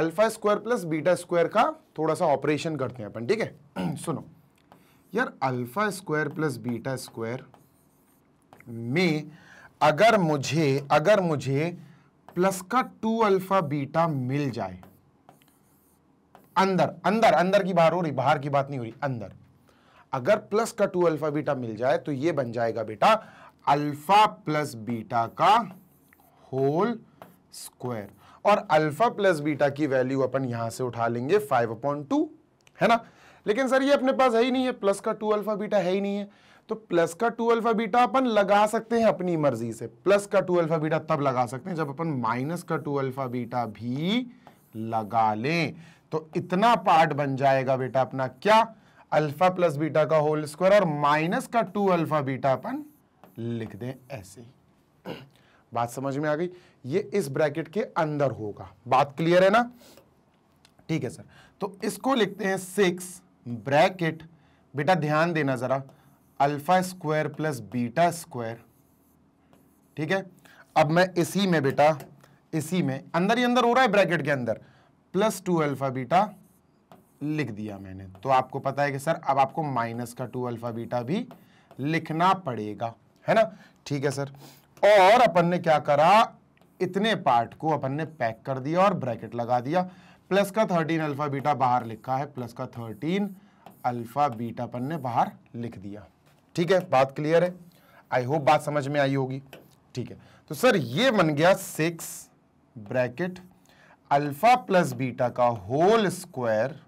alpha square plus beta square का थोड़ा सा ऑपरेशन करते हैं अपन ठीक है (clears throat) सुनो यार alpha square plus beta square में अगर मुझे अगर मुझे प्लस का टू अल्फा बीटा मिल जाए अंदर अंदर अंदर की बात हो रही बाहर की बात नहीं हो रही अंदर अगर प्लस का टू अल्फा बीटा मिल जाए तो ये बन जाएगा बेटा अल्फा प्लस बीटा का होल स्क्वायर और अल्फा प्लस बीटा की वैल्यू अपन यहां से उठा लेंगे फाइव अपॉइंट टू है ना लेकिन सर ये अपने पास है ही नहीं है प्लस का टू अल्फा बीटा है ही नहीं है तो प्लस का टू अल्फा बीटा अपन लगा सकते हैं अपनी मर्जी से प्लस का टू अल्फा बीटा तब लगा सकते हैं जब अपन माइनस का टू अल्फा बीटा भी लगा लें तो इतना पार्ट बन जाएगा बेटा अपना क्या अल्फा प्लस बीटा का होल स्क्वायर और माइनस का टू अल्फा बीटा अपन लिख दें ऐसे बात समझ में आ गई ये इस ब्रैकेट के अंदर होगा बात क्लियर है ना ठीक है सर तो इसको लिखते हैं सिक्स ब्रैकेट बेटा ध्यान देना जरा alpha square plus beta square ठीक है अब मैं इसी में बेटा इसी में अंदर ही अंदर हो रहा है ब्रैकेट के अंदर प्लस टू अल्फा बीटा लिख दिया मैंने तो आपको पता है कि सर अब आपको माइनस का टू अल्फा बीटा भी लिखना पड़ेगा है ना ठीक है सर और अपन ने क्या करा इतने पार्ट को अपन ने पैक कर दिया और ब्रैकेट लगा दिया प्लस का थर्टीन अल्फा बीटा बाहर लिखा है प्लस का थर्टीन अल्फा बीटा अपन ने बाहर लिख दिया ठीक है बात क्लियर है आई होप बात समझ में आई होगी ठीक है तो सर ये बन गया six bracket alpha plus beta का होल स्क्वायर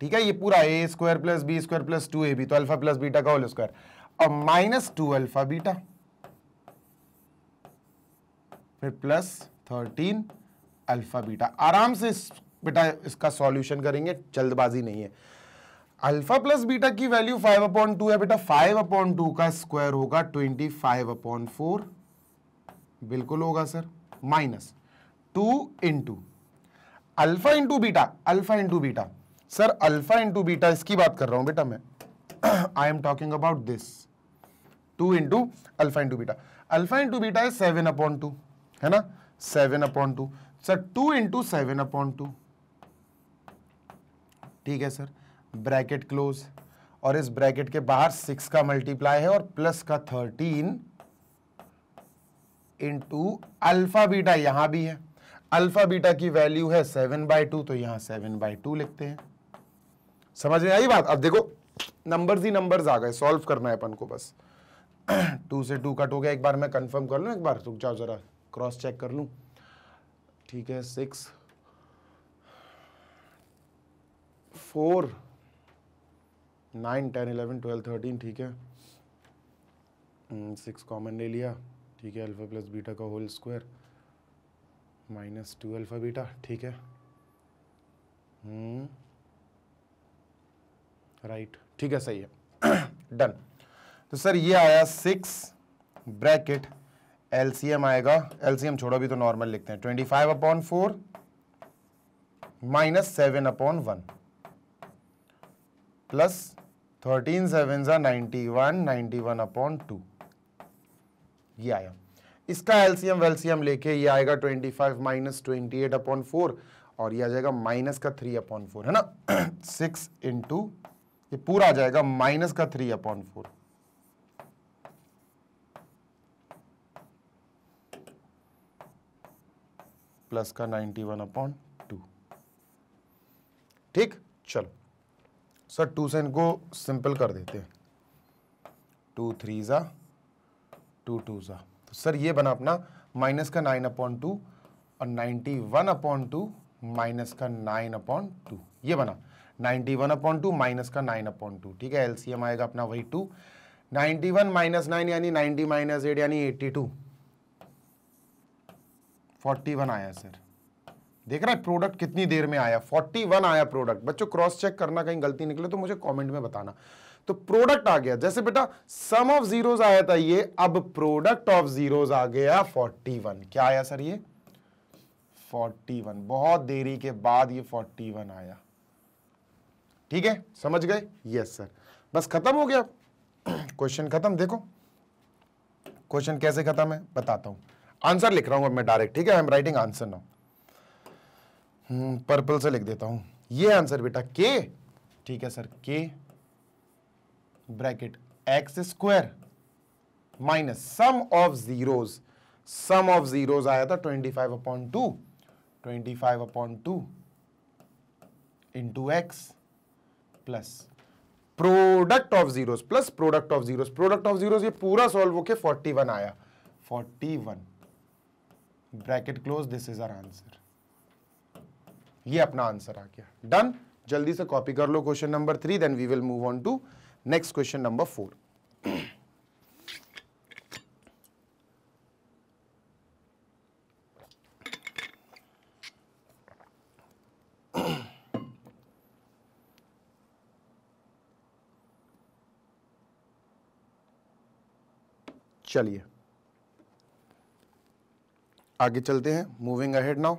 ठीक है ये पूरा a square plus b square plus two a b तो अल्फा प्लस बीटा का होल स्क्वायर और माइनस टू अल्फा बीटा फिर प्लस थर्टीन अल्फा बीटा आराम से इस बेटा इसका सॉल्यूशन करेंगे जल्दबाजी नहीं है अल्फा प्लस बीटा की वैल्यू फाइव अपॉन टू है बेटा फाइव अपॉन टू का स्क्वायर होगा ट्वेंटी फाइव अपॉन फोर बिल्कुल होगा sir minus two into alpha into beta alpha into beta sir alpha into beta इसकी बात कर रहा हूं बेटा मैं I am talking about this two into alpha into beta alpha into beta है सेवन अपॉन टू है ना seven upon two sir to into seven upon two ठीक है सर ब्रैकेट क्लोज और इस ब्रैकेट के बाहर सिक्स का मल्टीप्लाई है और प्लस का थर्टीन इंटू अल्फा बीटा यहां भी है अल्फा बीटा की वैल्यू है सेवन बाई टू तो यहां सेवन बाई टू लिखते हैं समझ में आई बात अब देखो नंबर्स ही नंबर्स आ गए सॉल्व करना है अपन को बस टू (clears throat) से टू कट हो गया एक बार मैं कंफर्म कर लू एक बार रुक जाओ जरा क्रॉस चेक कर लू ठीक है six four nine ten eleven twelve thirteen ठीक है सिक्स हम्म, कॉमन ले लिया ठीक है अल्फ़ा प्लस बीटा का whole square minus two alpha beta ठीक है राइट हम्म, ठीक है सही है डन (coughs) तो सर ये आया सिक्स ब्रैकेट एलसीएम आएगा एलसीएम छोड़ो भी तो नॉर्मल लिखते हैं twenty five upon four minus seven upon one plus thirteen seven सा ninety one ninety one upon two ये आया इसका एलसीएम वेलसीएम लेके ये आएगा twenty five minus twenty eight upon four और ये आ जाएगा माइनस का थ्री अपॉन फोर है ना सिक्स (clears throat) इंटू ये पूरा आ जाएगा माइनस का थ्री अपॉन फोर प्लस का नाइन्टी वन अपॉन टू ठीक चलो सर टू से इनको सिंपल कर देते हैं टू थ्री ज़ा टू टू ज़ा तो सर ये बना अपना माइनस का नाइन अपॉन टू और ninety one upon two minus का नाइन अपॉन टू ये बना ninety one upon two minus का नाइन अपॉन टू ठीक है एलसीएम आएगा अपना वही two ninety one minus nine यानी नाइन्टी माइनस एट यानी एट्टी टू फोर्टी वन आया सर देख रहा है प्रोडक्ट कितनी देर में आया 41 आया प्रोडक्ट बच्चों क्रॉस चेक करना कहीं गलती निकले तो मुझे कमेंट में बताना तो प्रोडक्ट आ गया जैसे बेटा सम ऑफ जीरोस आया था ये अब प्रोडक्ट ऑफ जीरोस आ गया 41 क्या आया सर ये 41 बहुत देरी के बाद ये 41 आया ठीक है समझ गए यस सर बस खत्म हो गया क्वेश्चन (clears throat) खत्म देखो क्वेश्चन कैसे खत्म है बताता हूं आंसर लिख रहा हूं अब मैं डायरेक्ट ठीक है I am writing answer now purple hmm, से लिख देता हूं ये आंसर बेटा के ठीक है सर के bracket x square minus sum of zeros sum of zeros आया था twenty five upon two twenty five upon two into x plus product of zeros plus product of zeros product of zeros ये पूरा solve होके 41 आया 41 bracket close this is our answer ये अपना answer आ गया डन जल्दी से कॉपी कर लो question number three then we will move on to next question number four चलिए आगे चलते हैं मूविंग अहेड नाउ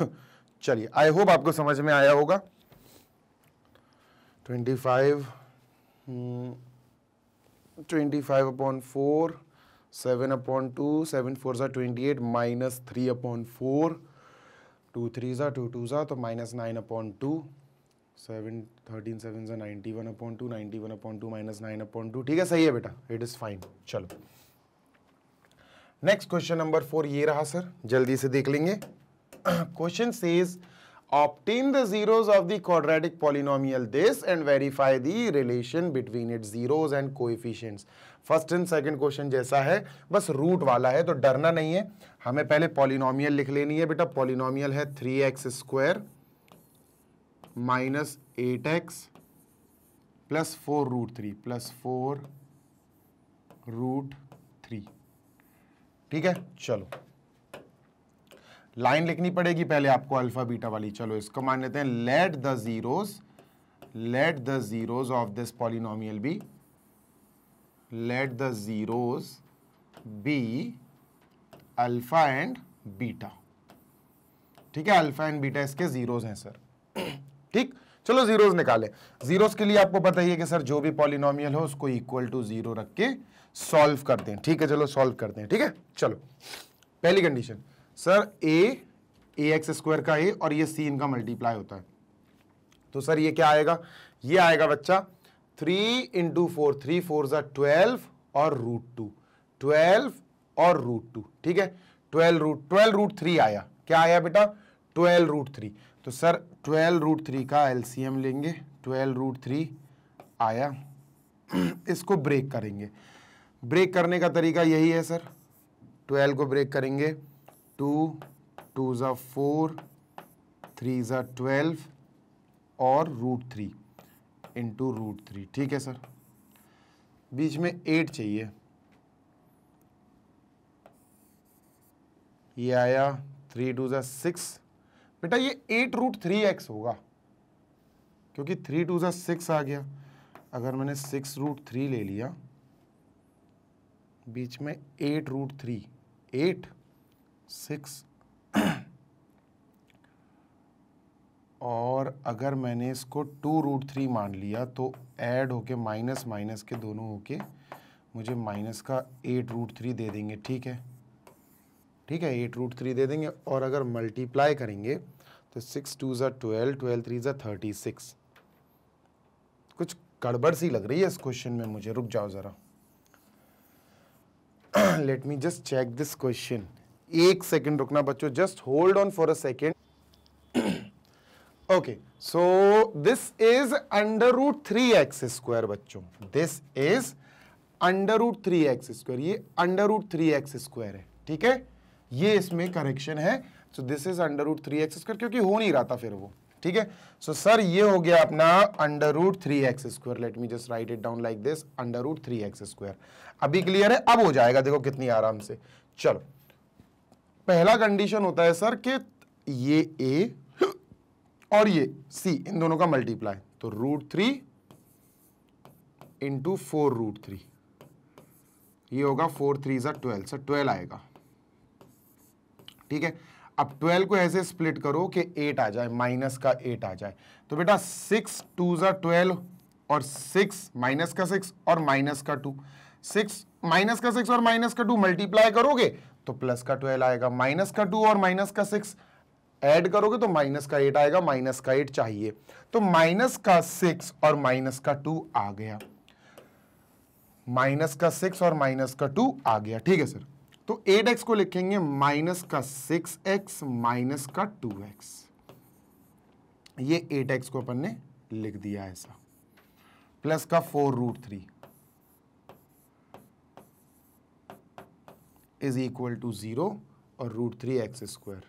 (coughs) चलिए आई होप आपको समझ में आया होगा twenty five twenty five upon four seven upon two seven four ज़ा twenty eight minus three upon four two three ज़ा टू टू ज़ा तो minus nine upon two seven thirteen seven ज़ा ninety one upon two ninety one upon two minus nine upon two ठीक है सही है बेटा इट इज़ फाइन चलो नेक्स्ट क्वेश्चन नंबर फोर ये रहा सर जल्दी से देख लेंगे Question says, obtain the zeros of the quadratic polynomial this and verify the relation between its zeros and coefficients. First and second question जैसा है bus route वाला है तो डरना नहीं है हमें पहले पॉलिनोमियल लिख लेनी है बेटा पॉलिनोमियल है three x square minus eight x plus four root three plus four root three ठीक है चलो लाइन लिखनी पड़ेगी पहले आपको अल्फा बीटा वाली चलो इसको मान लेते हैं let the zeros let the zeros of this polynomial be let the zeros be alpha and beta ठीक है अल्फा एंड बीटा इसके जीरोस हैं सर ठीक चलो जीरोस निकाले जीरोस के लिए आपको पता ही है कि सर जो भी पॉलिनोमियल हो उसको इक्वल टू जीरो रख के सॉल्व करते हैं ठीक है चलो सॉल्व करते हैं ठीक है चलो पहली condition sir a a x square का ए और ये सी इनका मल्टीप्लाई होता है तो सर ये क्या आएगा ये आएगा बच्चा three into four three four जो ट्वेल्व और रूट टू ट्वेल्व और रूट टू ठीक है twelve root twelve root three आया क्या आया बेटा ट्वेल्व रूट थ्री तो सर ट्वेल्व रूट थ्री का एलसीएम लेंगे ट्वेल्व रूट थ्री आया (clears throat) इसको ब्रेक करेंगे ब्रेक करने का तरीका यही है सर ट्वेल्व को ब्रेक करेंगे टू टू ज़ा फोर थ्री ज़ा ट्वेल्व और root three into root three ठीक है सर बीच में एट चाहिए ये आया थ्री टू ज़ा सिक्स बेटा ये एट रूट थ्री एक्स होगा क्योंकि थ्री टू ज़ा सिक्स आ गया अगर मैंने सिक्स रूट थ्री ले लिया बीच में eight root three eight six और अगर मैंने इसको टू रूट थ्री मान लिया तो ऐड होके माइनस माइनस के दोनों होके मुझे माइनस का एट रूट थ्री दे देंगे ठीक है ठीक है एट रूट थ्री दे देंगे और अगर मल्टीप्लाई करेंगे तो सिक्स टू ज़ा ट्वेल्व ट्वेल्व थ्री ज़ा थर्टी सिक्स कुछ गड़बड़ सी लग रही है इस क्वेश्चन में मुझे रुक जाओ ज़रा let me just check this question एक सेकंड रुकना बच्चों just hold on for a second okay so this is under root three x square बच्चों this is under root three x square ये under root three x square है ठीक है ये इसमें करेक्शन है so this is under root three x square क्योंकि हो नहीं रहा था फिर वो ठीक है सो सर ये हो गया अपना under root three x square let me just write it down like this under root three x square अभी क्लियर है अब हो जाएगा देखो कितनी आराम से चलो पहला कंडीशन होता है सर कि ये ए और ये सी इन दोनों का मल्टीप्लाई तो root three into four root three ये होगा four three sir twelve sir twelve आएगा ठीक है अब ट्वेल्व को ऐसे स्प्लिट करो कि एट आ जाए माइनस का एट आ जाए तो बेटा सिक्स टू सर ट्वेल्व और सिक्स माइनस का सिक्स और माइनस का टू सिक्स माइनस का सिक्स और माइनस का टू मल्टीप्लाई करोगे तो प्लस का ट्वेल्व आएगा माइनस का टू और माइनस का सिक्स ऐड करोगे तो माइनस का एट आएगा माइनस का एट चाहिए तो माइनस का सिक्स और माइनस का टू आ गया माइनस का सिक्स और माइनस का टू आ गया ठीक है सर तो एट एक्स को लिखेंगे माइनस का सिक्स एक्स माइनस का टू एक्स ये एट एक्स को अपन ने लिख दिया ऐसा प्लस का four root three is equal to zero और रूट थ्री एक्स स्क्वायर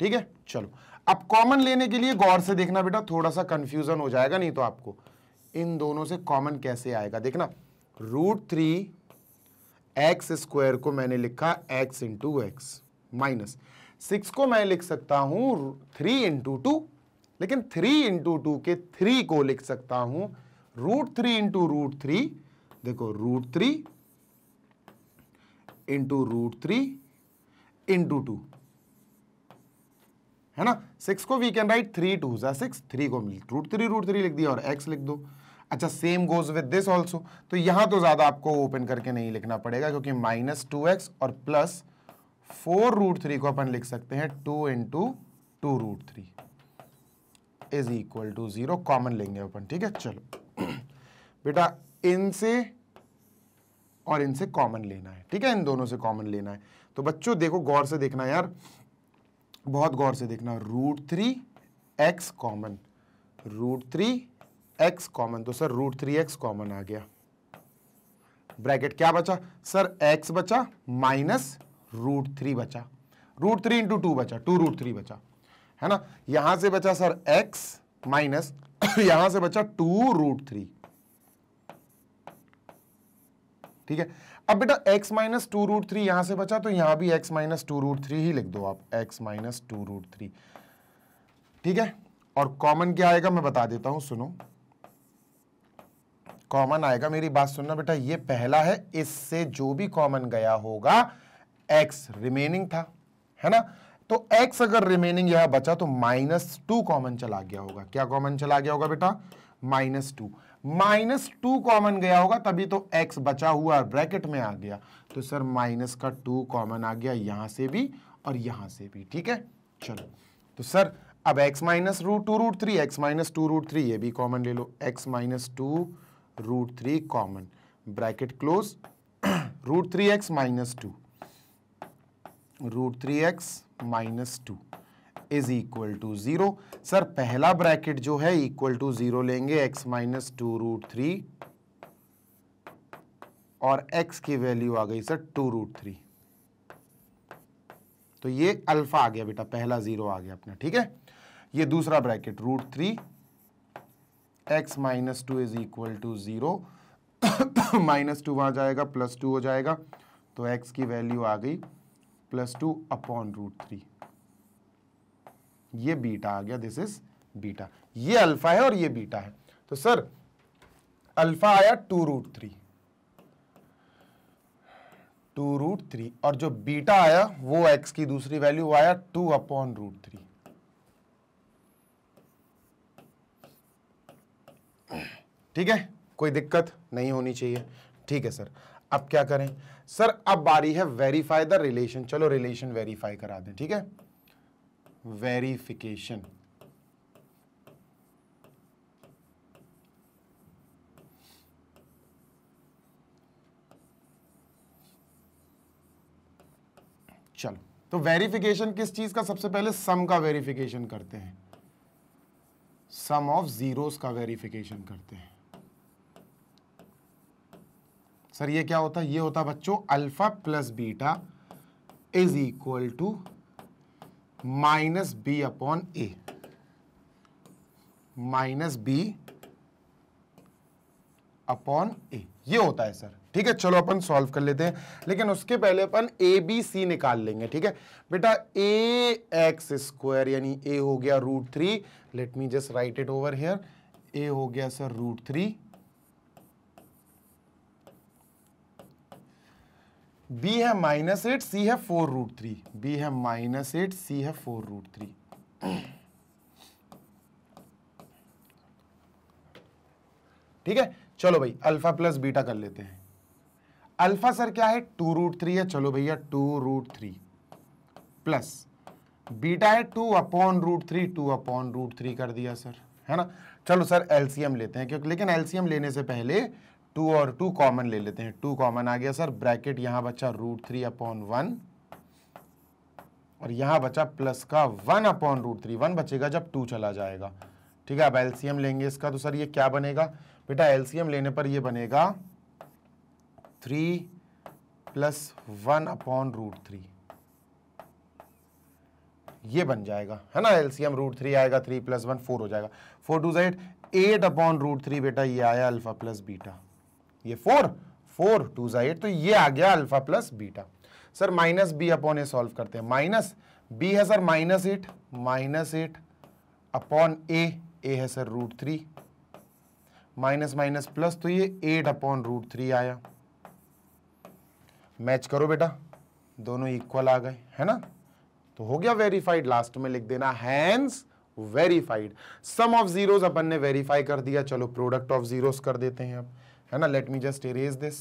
ठीक है चलो अब कॉमन लेने के लिए गौर से देखना बेटा थोड़ा सा कंफ्यूजन हो जाएगा नहीं तो आपको इन दोनों से कॉमन कैसे आएगा देखना रूट थ्री एक्स स्क्वायर को मैंने लिखा x into x minus six को मैं लिख सकता हूं थ्री इंटू टू लेकिन थ्री इंटू टू के थ्री को लिख सकता हूं root three into root three देखो root three into root three into two है ना सिक्स को we can write three two जै सिक्स थ्री को रूट थ्री रूट थ्री लिख दिया और एक्स लिख दो अच्छा same goes with this also तो यहां तो ज़्यादा आपको ओपन करके नहीं लिखना पड़ेगा क्योंकि माइनस टू एक्स और प्लस फोर रूट थ्री को अपन लिख सकते हैं two into two root three is equal to zero common लेंगे अपन ठीक है चलो (clears throat) बेटा इनसे और इनसे कॉमन लेना है ठीक है इन दोनों से कॉमन लेना है तो बच्चों देखो गौर से देखना यार बहुत गौर से देखना root three x common root three x common तो sir root three x common आ गया ब्रैकेट क्या बचा सर एक्स बचा माइनस रूट थ्री बचा रूट थ्री इंटू टू बचा टू रूट थ्री बचा है ना यहां से बचा सर एक्स माइनस यहां से बचा टू रूट थ्री ठीक है अब बेटा x minus two root three यहां से बचा तो यहां भी x minus two root three ही लिख दो आप x minus two root three ठीक है और कॉमन क्या आएगा मैं बता देता हूं सुनो कॉमन आएगा मेरी बात सुनना बेटा ये पहला है इससे जो भी कॉमन गया होगा x रिमेनिंग था है ना तो x अगर रिमेनिंग यह बचा तो माइनस टू कॉमन चला गया होगा क्या कॉमन चला गया होगा बेटा minus two minus two common गया होगा तभी तो एक्स बचा हुआ ब्रैकेट में आ गया तो सर माइनस का टू कॉमन आ गया यहां से भी और यहां से भी ठीक है चलो तो सर अब x minus root two root three x minus two root three ये भी कॉमन ले लो x minus two root three common bracket close root three x minus two root three x minus two is equal to zero sir पहला bracket जो है equal to zero लेंगे x minus two root three और x की value आ गई sir to root three तो ये अल्फा आ गया बेटा पहला ज़ीरो आ गया अपना ठीक है ये दूसरा bracket root three x minus two is equal to zero minus two वहां जाएगा प्लस टू हो जाएगा तो एक्स की वैल्यू आ गई plus two upon root three ये बीटा आ गया दिस इज बीटा ये अल्फा है और ये बीटा है तो सर अल्फा आया two root three two root three और जो बीटा आया वो एक्स की दूसरी वैल्यू आया टू अपॉन रूट थ्री ठीक है कोई दिक्कत नहीं होनी चाहिए ठीक है सर अब क्या करें सर अब बारी है वेरीफाई द रिलेशन चलो रिलेशन वेरीफाई करा दें ठीक है वेरीफिकेशन चलो तो वेरिफिकेशन किस चीज का सबसे पहले सम का वेरिफिकेशन करते हैं सम ऑफ जीरोस का वेरिफिकेशन करते हैं सर ये क्या होता है ये होता है बच्चों alpha plus beta is equal to minus B upon A minus B upon ए ये होता है सर ठीक है चलो अपन सॉल्व कर लेते हैं लेकिन उसके पहले अपन ए बी सी निकाल लेंगे ठीक है बेटा ए एक्स स्क्वायर यानी ए हो गया root three let me just write it over here A हो गया सर रूट थ्री बी है माइनस एट सी है फोर रूट थ्री बी है माइनस एट सी है फोर रूट थ्री ठीक है चलो भाई अल्फा प्लस बीटा कर लेते हैं अल्फा सर क्या है टू रूट थ्री है चलो भैया two root three plus beta है two upon root three two upon root three कर दिया सर है ना चलो सर एलसीएम लेते हैं क्योंकि लेकिन एलसीएम लेने से पहले टू और टू कॉमन ले लेते हैं टू कॉमन आ गया सर ब्रैकेट यहां बचा रूट थ्री अपॉन वन और यहां बचा प्लस का one upon root three one बचेगा जब टू चला जाएगा ठीक है अब एलसीएम लेंगे इसका तो सर ये क्या बनेगा बेटा एलसीएम लेने पर ये बनेगा three plus one upon root three ये बन जाएगा है ना एलसीएम रूट थ्री आएगा थ्री प्लस वन फोर हो जाएगा four two Z eight upon root three बेटा ये आया अल्फा प्लस बीटा ये फोर फोर टू सा एट तो ये आ गया alpha plus beta sir minus B upon A solve करते हैं माइनस बी है sir minus eight minus eight upon A a है sir root three minus minus plus तो ये एट अपॉन रूट थ्री आया मैच करो बेटा दोनों इक्वल आ गए है ना तो हो गया वेरीफाइड लास्ट में लिख देना hence verified sum of zeros अपन ने वेरीफाई कर दिया चलो प्रोडक्ट ऑफ जीरोस कर देते हैं अब है ना let me just erase this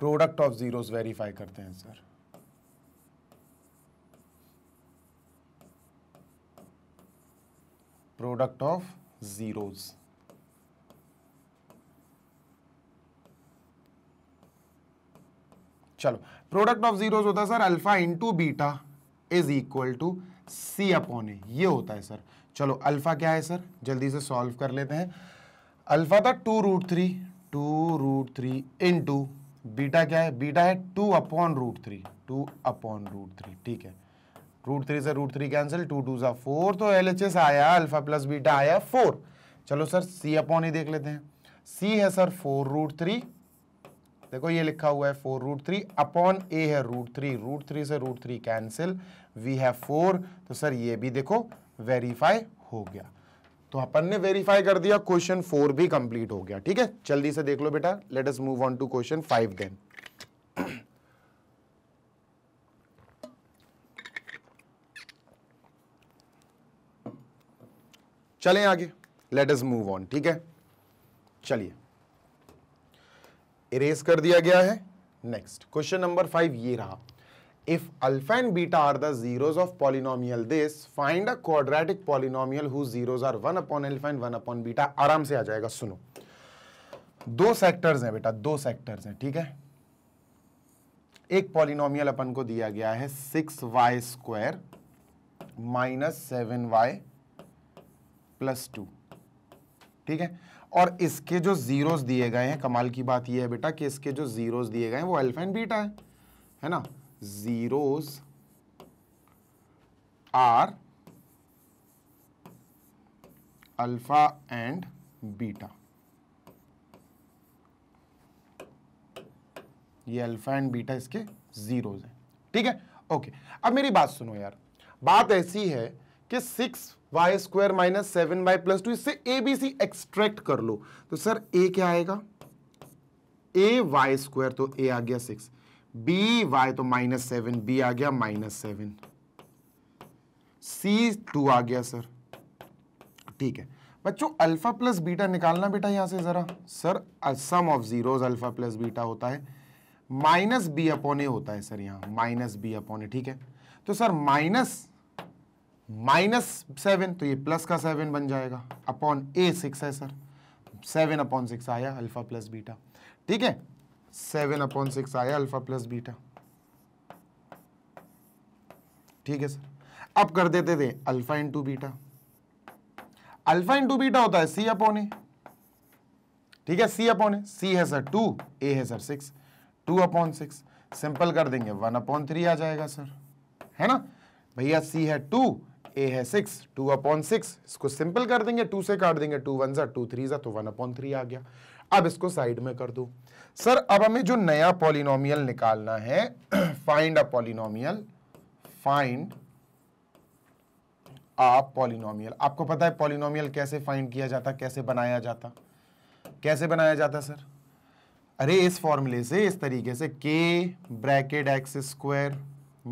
product of zeros verify करते हैं सर प्रोडक्ट ऑफ जीरोस चलो प्रोडक्ट ऑफ जीरोस होता है sir alpha into beta is equal to C upon ए ये होता है सर चलो अल्फा क्या है सर जल्दी से सॉल्व कर लेते हैं अल्फा था two root three two root three into beta क्या है बीटा है two upon root three two upon root three ठीक है रूट थ्री से root three cancel two two सा फोर तो एल एच एस आया अल्फा प्लस बीटा आया फोर चलो सर सी अपॉन ही देख लेते हैं सी है सर फोर रूट थ्री देखो ये लिखा हुआ है फोर रूट थ्री अपॉन ए है रूट थ्री रूट थ्री से root three cancel we have four तो सर ये भी देखो वेरीफाई हो गया तो अपन ने वेरीफाई कर दिया क्वेश्चन फोर भी कंप्लीट हो गया ठीक है जल्दी से देख लो बेटा let us move on to question five then चलें आगे लेट अस मूव ऑन ठीक है चलिए इरेज कर दिया गया है नेक्स्ट क्वेश्चन नंबर फाइव ये रहा if alpha and beta are the zeros of polynomial this find a quadratic polynomial who zeros are one upon alpha and one upon beta आराम से आ जाएगा सुनो दो सेक्टर्स हैं बेटा दो सेक्टर्स हैं ठीक है एक पॉलिनोमियल अपन को दिया गया है six Y square minus seven Y plus two ठीक है और इसके जो जीरोस दिए गए हैं कमाल की बात यह है बेटा कि इसके जो जीरोस दिए गए हैं वो अल्फा एंड बीटा है है ना zeros are alpha and beta ये अल्फा एंड बीटा इसके ज़ीरोज़ हैं ठीक है ओके अब मेरी बात सुनो यार बात ऐसी है कि six Y square minus seven Y plus two इससे ए बी सी एक्सट्रैक्ट कर लो तो सर ए क्या आएगा ए वाई स्क्वायर तो ए आ गया सिक्स बी वाई तो माइनस सेवन बी आ गया माइनस सेवन सी टू आ गया सर ठीक है बच्चों अल्फा प्लस बीटा निकालना बेटा यहां से जरा sir sum of zeros alpha plus beta होता है माइनस बी अपॉन ए होता है सर यहां माइनस बी अपॉन ए ठीक है तो सर माइनस माइनस सेवन तो ये प्लस का सेवन बन जाएगा अपॉन ए सिक्स है सर सेवन अपॉन सिक्स आया अल्फा प्लस बीटा ठीक है सेवन अपॉन सिक्स आया अल्फा प्लस बीटा ठीक है सर अब कर देते थे alpha into beta alpha into beta होता है सी अपॉन ए ठीक है सी अपॉन ए सी है सर टू ए है sir six two upon six simple कर देंगे वन अपॉन थ्री आ जाएगा सर है ना भैया सी है टू ए है सिक्स टू अपॉन सिक्स इसको सिंपल कर देंगे टू से काट देंगे टू वन जा टू थ्री जा तो वन अपॉन थ्री आ गया अब इसको साइड में कर दो सर अब हमें जो नया पॉलिनोमियल निकालना है फाइंड अ पॉलिनोमियल फाइंड आप पॉलिनोमियल आपको पता है पॉलिनोमियल कैसे फाइंड किया जाता कैसे बनाया जाता कैसे बनाया जाता सर अरे इस फॉर्मूले से इस तरीके से K bracket x square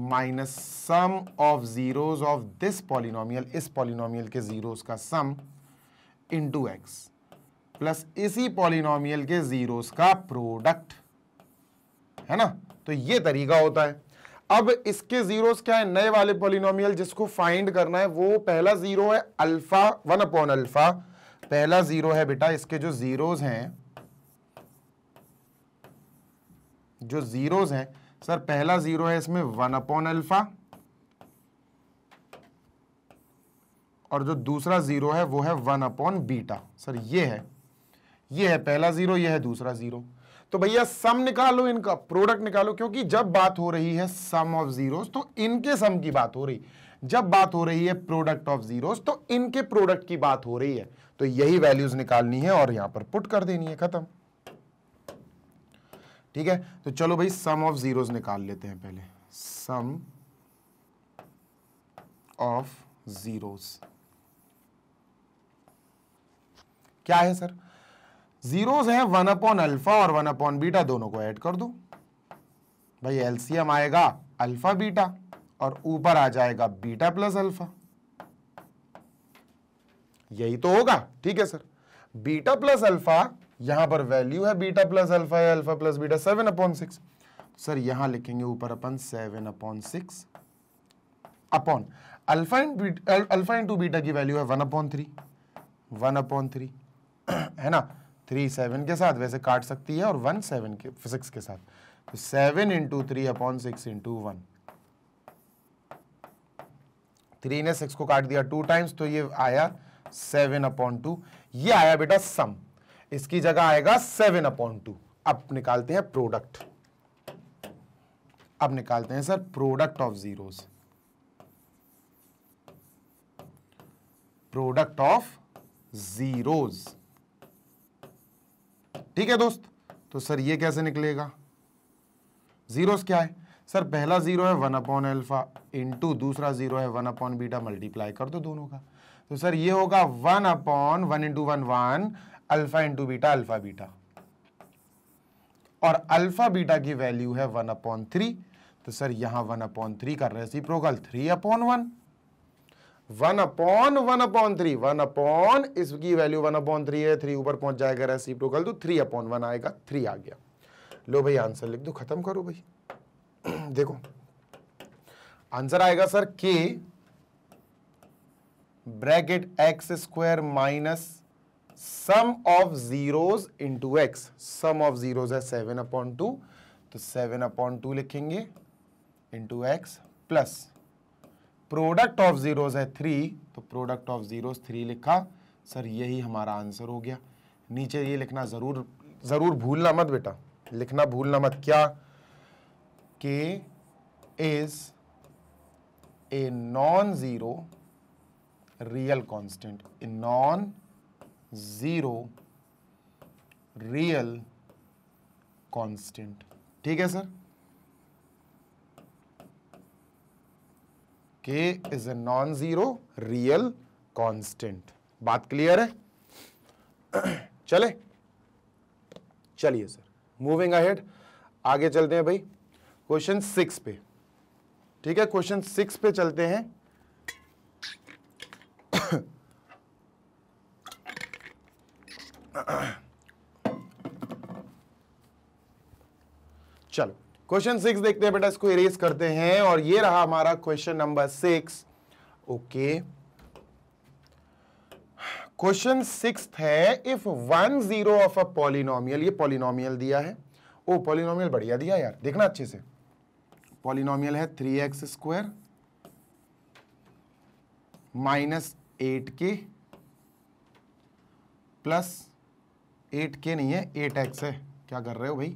minus sum of zeros of this polynomial इस पॉलिनोमियल के जीरोस का सम इनटू एक्स प्लस इसी पॉलिनोमियल के जीरोस का प्रोडक्ट है ना तो ये तरीका होता है अब इसके जीरोस क्या है नए वाले पॉलिनोमियल जिसको फाइंड करना है वो पहला जीरो है अल्फा वन अपॉन अल्फा पहला जीरो है बेटा इसके जो जीरोस हैं जो जीरोस हैं सर पहला जीरो है इसमें वन अपॉन अल्फा और जो दूसरा जीरो है वो है वन अपॉन बीटा सर ये है ये है पहला जीरो ये है दूसरा जीरो तो भैया सम निकालो इनका प्रोडक्ट निकालो क्योंकि जब बात हो रही है सम ऑफ जीरोस तो इनके सम की बात हो रही जब बात हो रही है प्रोडक्ट ऑफ जीरोस तो इनके प्रोडक्ट की बात हो रही है तो यही वैल्यूज निकालनी है और यहां पर पुट कर देनी है खत्म ठीक है तो चलो भाई सम ऑफ जीरोस निकाल लेते हैं पहले सम ऑफ जीरोस क्या है सर जीरोस हैं वन अपॉन अल्फा और वन अपॉन बीटा दोनों को ऐड कर दो भाई एलसीएम आएगा अल्फा बीटा और ऊपर आ जाएगा बीटा प्लस अल्फा यही तो होगा ठीक है सर बीटा प्लस अल्फा यहां पर वैल्यू है बीटा प्लस अल्फा है alpha plus beta seven upon six sir यहां लिखेंगे ऊपर अपन seven upon six upon alpha in alpha into beta की वैल्यू है one upon three one upon three है ना थ्री सेवन के साथ वैसे काट सकती है और वन सेवन के सिक्स के साथ तो seven into three upon six into one three ने सिक्स को काट दिया टू टाइम्स तो ये आया सेवन अपॉन टू ये आया बेटा सम इसकी जगह आएगा सेवन अपॉन टू अब निकालते हैं प्रोडक्ट अब निकालते हैं sir product of zeros product of zeros ठीक है दोस्त तो सर ये कैसे निकलेगा जीरोस क्या है सर पहला जीरो है वन अपॉन एल्फा इंटू दूसरा जीरो है वन अपॉन बीटा मल्टीप्लाई कर दो दोनों का तो सर ये होगा one upon one into one one alpha into beta alpha beta और अल्फा बीटा की वैल्यू है वन अपॉन थ्री तो सर यहां वन अपॉन थ्री का reciprocal three upon one one upon one upon three one upon इसकी value one upon three है three ऊपर पहुंच जाएगा रेसिप्रोकल तो थ्री अपॉन वन आएगा थ्री आ गया लो भाई आंसर लिख दो खत्म करो भाई (clears throat) देखो आंसर आएगा सर के bracket x square minus sum of zeros into X sum of zeros है सेवन अपॉन टू तो सेवन अपॉन टू लिखेंगे into x plus product of zeros है थ्री तो प्रोडक्ट ऑफ जीरोज थ्री लिखा sir यही हमारा answer हो गया नीचे ये लिखना ज़रूर ज़रूर भूलना मत बेटा लिखना भूलना मत क्या K is a non zero real constant a non zero real constant ठीक है sir K is a non zero real constant बात क्लियर है (clears throat) चले चलिए सर मूविंग अहेड आगे चलते हैं भाई क्वेश्चन सिक्स पे ठीक है क्वेश्चन सिक्स पे चलते हैं चलो क्वेश्चन सिक्स देखते हैं बेटा इसको इरेज करते हैं और ये रहा हमारा question number six okay question six है if one zero of a polynomial ये पॉलिनोमियल दिया है ओ पॉलिनोमियल बढ़िया दिया यार देखना अच्छे से पॉलिनोमियल है three x square minus eight K plus eight K नहीं है एट एक्स है क्या कर रहे हो भाई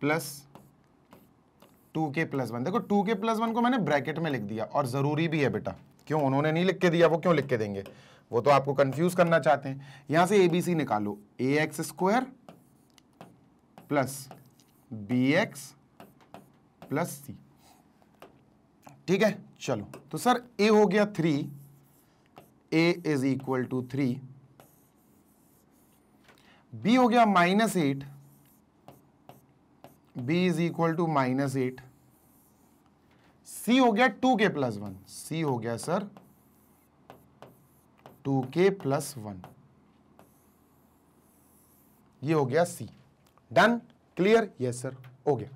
plus two K plus one देखो टू के प्लस वन को मैंने ब्रैकेट में लिख दिया और ज़रूरी भी है बेटा क्यों उन्होंने नहीं लिख के दिया वो क्यों लिख के देंगे वो तो आपको कंफ्यूज करना चाहते हैं यहां से ए बी सी निकालो A x square plus B x plus सी ठीक है चलो तो सर ए हो गया three A is equal to three B हो गया minus eight B is equal to minus eight C हो गया two K plus one C हो गया sir two K plus one ये हो गया C done clear yes sir हो गया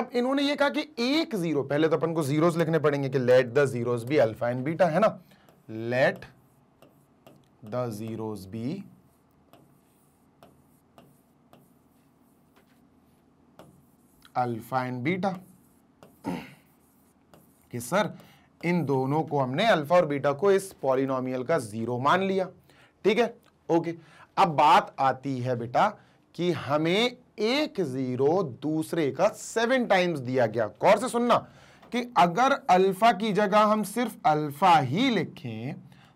अब इन्होंने ये कहा कि एक जीरो पहले तो अपन को जीरोस लिखने पड़ेंगे कि let the zeros be alpha and beta है ना let the zeros be alpha and beta कि सर इन दोनों को हमने अल्फा और बीटा को इस पॉलिनोमियल का जीरो मान लिया ठीक है ओके अब बात आती है बेटा कि हमें एक जीरो दूसरे का सेवन टाइम्स दिया गया गौर से सुनना कि अगर अल्फा की जगह हम सिर्फ अल्फा ही लिखें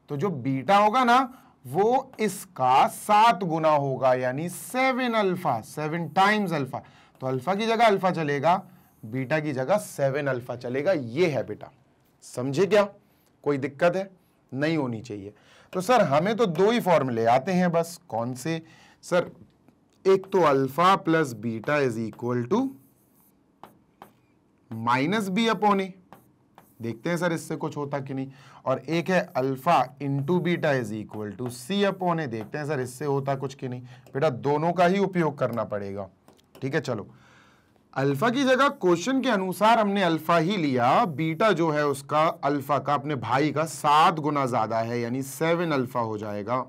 तो जो बीटा होगा ना वो इसका सात गुना होगा यानी seven alpha seven times alpha तो अल्फा की जगह अल्फा चलेगा बीटा की जगह सेवन अल्फा चलेगा ये है बेटा समझे क्या कोई दिक्कत है नहीं होनी चाहिए तो सर हमें तो दो ही फॉर्मूले आते हैं बस कौन से सर एक तो alpha plus beta is equal to minus B upon A देखते हैं सर इससे कुछ होता कि नहीं और एक है alpha into beta is equal to C upon A देखते हैं सर इससे होता कुछ कि नहीं बेटा दोनों का ही उपयोग करना पड़ेगा ठीक है चलो अल्फा की जगह क्वेश्चन के अनुसार हमने अल्फा ही लिया बीटा जो है उसका अल्फा का अपने भाई का सात गुना ज्यादा है यानी सेवन अल्फा हो जाएगा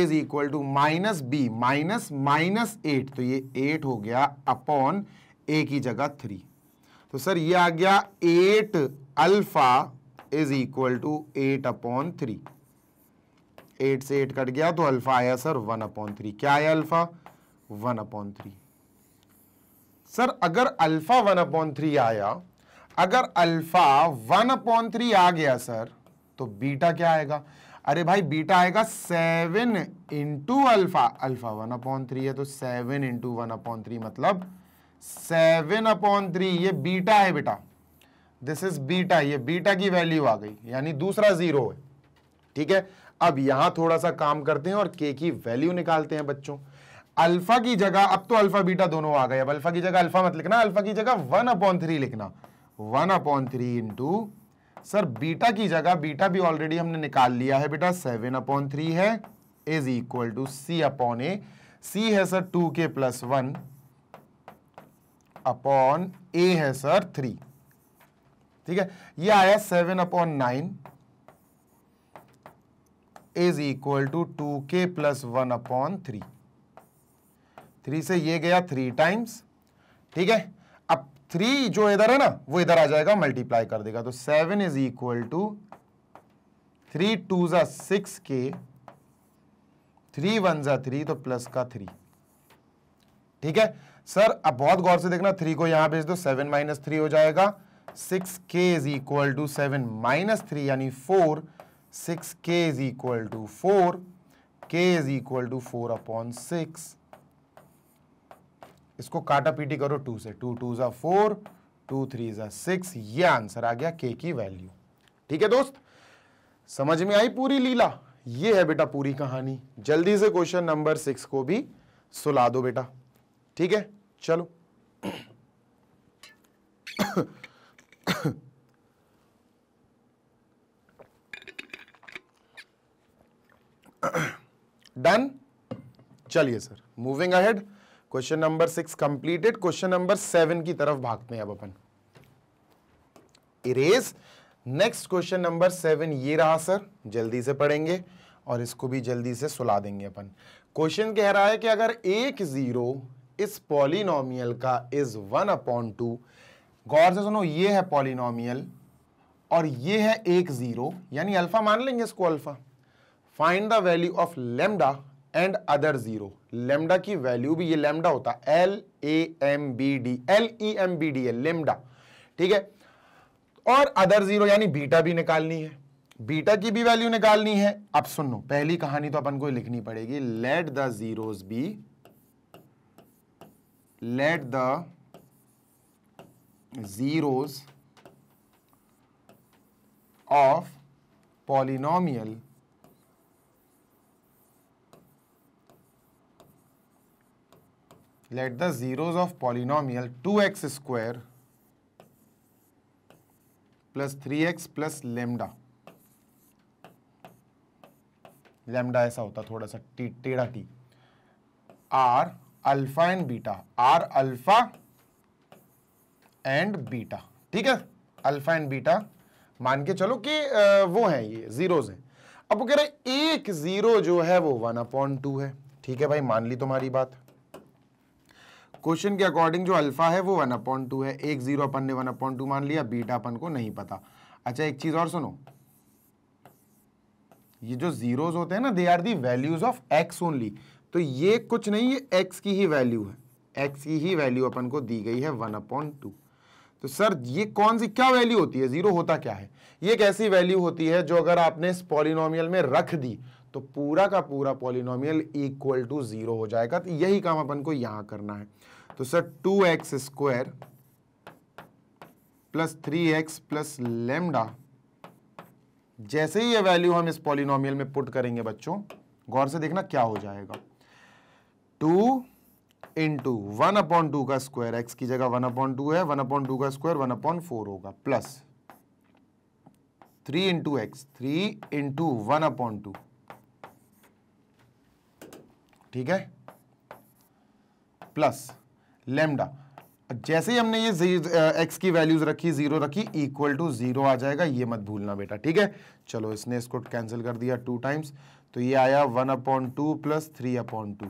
is equal to minus B minus minus eight तो ये एट हो गया अपॉन ए की जगह थ्री तो सर ये आ गया eight alpha is equal to eight upon three eight से एट कट गया तो अल्फा आया सर वन अपॉन थ्री क्या आया alpha one upon three sir अगर अल्फा वन अपॉन थ्री आया अगर अल्फा वन अपॉन थ्री आ गया सर तो बीटा क्या आएगा अरे भाई बीटा आएगा seven into alpha alpha one upon three है तो seven into one upon three मतलब सेवन अपॉन थ्री ये बीटा है बेटा दिस इज बीटा ये बीटा की वैल्यू आ गई यानी दूसरा जीरो है ठीक है अब यहां थोड़ा सा काम करते हैं और के की वैल्यू निकालते हैं बच्चों अल्फा की जगह अब तो अल्फा बीटा दोनों आ गए अब अल्फा की जगह अल्फा मत लिखना अल्फा की जगह वन अपॉन थ्री लिखना one upon three into sir beta की जगह बीटा भी ऑलरेडी हमने निकाल लिया है बेटा सेवन अपॉन थ्री है is equal to C upon ए सी है sir two K plus one upon ए है सर थ्री ठीक है ये आया seven upon nine is equal to two K plus one upon three three से ये गया थ्री टाइम्स ठीक है अब थ्री जो इधर है ना वो इधर आ जाएगा मल्टीप्लाई कर देगा तो seven is equal to three two ज़ा सिक्स के थ्री वन ज़ा थ्री तो प्लस का थ्री ठीक है सर अब बहुत गौर से देखना थ्री को यहां भेज दो सेवन माइनस थ्री हो जाएगा सिक्स के is equal to seven minus three यानी फोर सिक्स के इज इक्वल टू फोर के is equal to four upon six इसको काटा पीटी करो टू से टू टू ज़ा फोर टू थ्री ज़ा सिक्स ये आंसर आ गया के की वैल्यू ठीक है दोस्त समझ में आई पूरी लीला ये है बेटा पूरी कहानी जल्दी से क्वेश्चन नंबर सिक्स को भी सुला दो बेटा ठीक है चलो डन (coughs) (coughs) (coughs) चलिए sir moving ahead question number six completed question number seven की तरफ भागते हैं अब अपन erase next question number seven ये रहा सर जल्दी से पढ़ेंगे और इसको भी जल्दी से सुला देंगे अपन क्वेश्चन कह रहा है कि अगर एक जीरो इस पॉलिनोमियल का इज वन अपॉन टू गौर से सुनो ये है पॉलिनोमियल और ये है एक जीरो यानी अल्फा मान लेंगे इसको alpha find the value of lambda and other zero lambda की वैल्यू भी ये लेमडा होता है L A M B D L E M B D L lambda ठीक है और अदर जीरो यानी बीटा भी निकालनी है बीटा की भी वैल्यू निकालनी है अब सुन लो पहली कहानी तो अपन को लिखनी पड़ेगी let the zeros be let the zeros of polynomial let the zeros of polynomial 2x square plus 3x plus lambda lambda ऐसा होता थोड़ा सा टी टेढ़ा T R alpha and beta are alpha and beta ठीक है alpha and beta मान के चलो कि वो है ये जीरोज हैं अब वो कह रहे हैं एक जीरो जो है वो वन अपॉन टू है ठीक है भाई मान ली तुम्हारी बात क्वेश्चन के अकॉर्डिंग जो अल्फा है वो वन अपॉइंट टू है एक जीरो अपन ने वन अपॉइंट टू मान लिया बीटा अपन को नहीं पता अच्छा एक चीज़ और सुनो ये जो जीरोज होते हैं ना they are the values of x only तो ये कुछ नहीं ये एक्स की ही वैल्यू है एक्स की ही वैल्यू अपन को दी गई है वन अपॉइंट टू तो सर ये कौन सी क्या वैल्यू होती है जीरो होता क्या है ये एक ऐसी वैल्यू होती है जो अगर आपने इस पॉलिनोमियल में रख दी तो पूरा का पूरा पॉलिनोमियल इक्वल टू जीरो हो जाएगा तो यही काम अपन को यहां करना है तो sir two x square plus three x plus lambda जैसे ही ये वैल्यू हम इस पॉलिनोमियल में पुट करेंगे बच्चों गौर से देखना क्या हो जाएगा two into one upon two का स्क्वायर एक्स की जगह वन अपॉन टू है वन अपॉन टू का स्क्वायर वन अपॉन फोर होगा plus three into x three into one upon two ठीक है प्लस लेमडा जैसे ही हमने ये एक्स की वैल्यूज रखी जीरो रखी इक्वल टू जीरो आ जाएगा ये मत भूलना बेटा ठीक है चलो इसने इसको कैंसिल कर दिया टू टाइम्स तो ये आया one upon two plus three upon two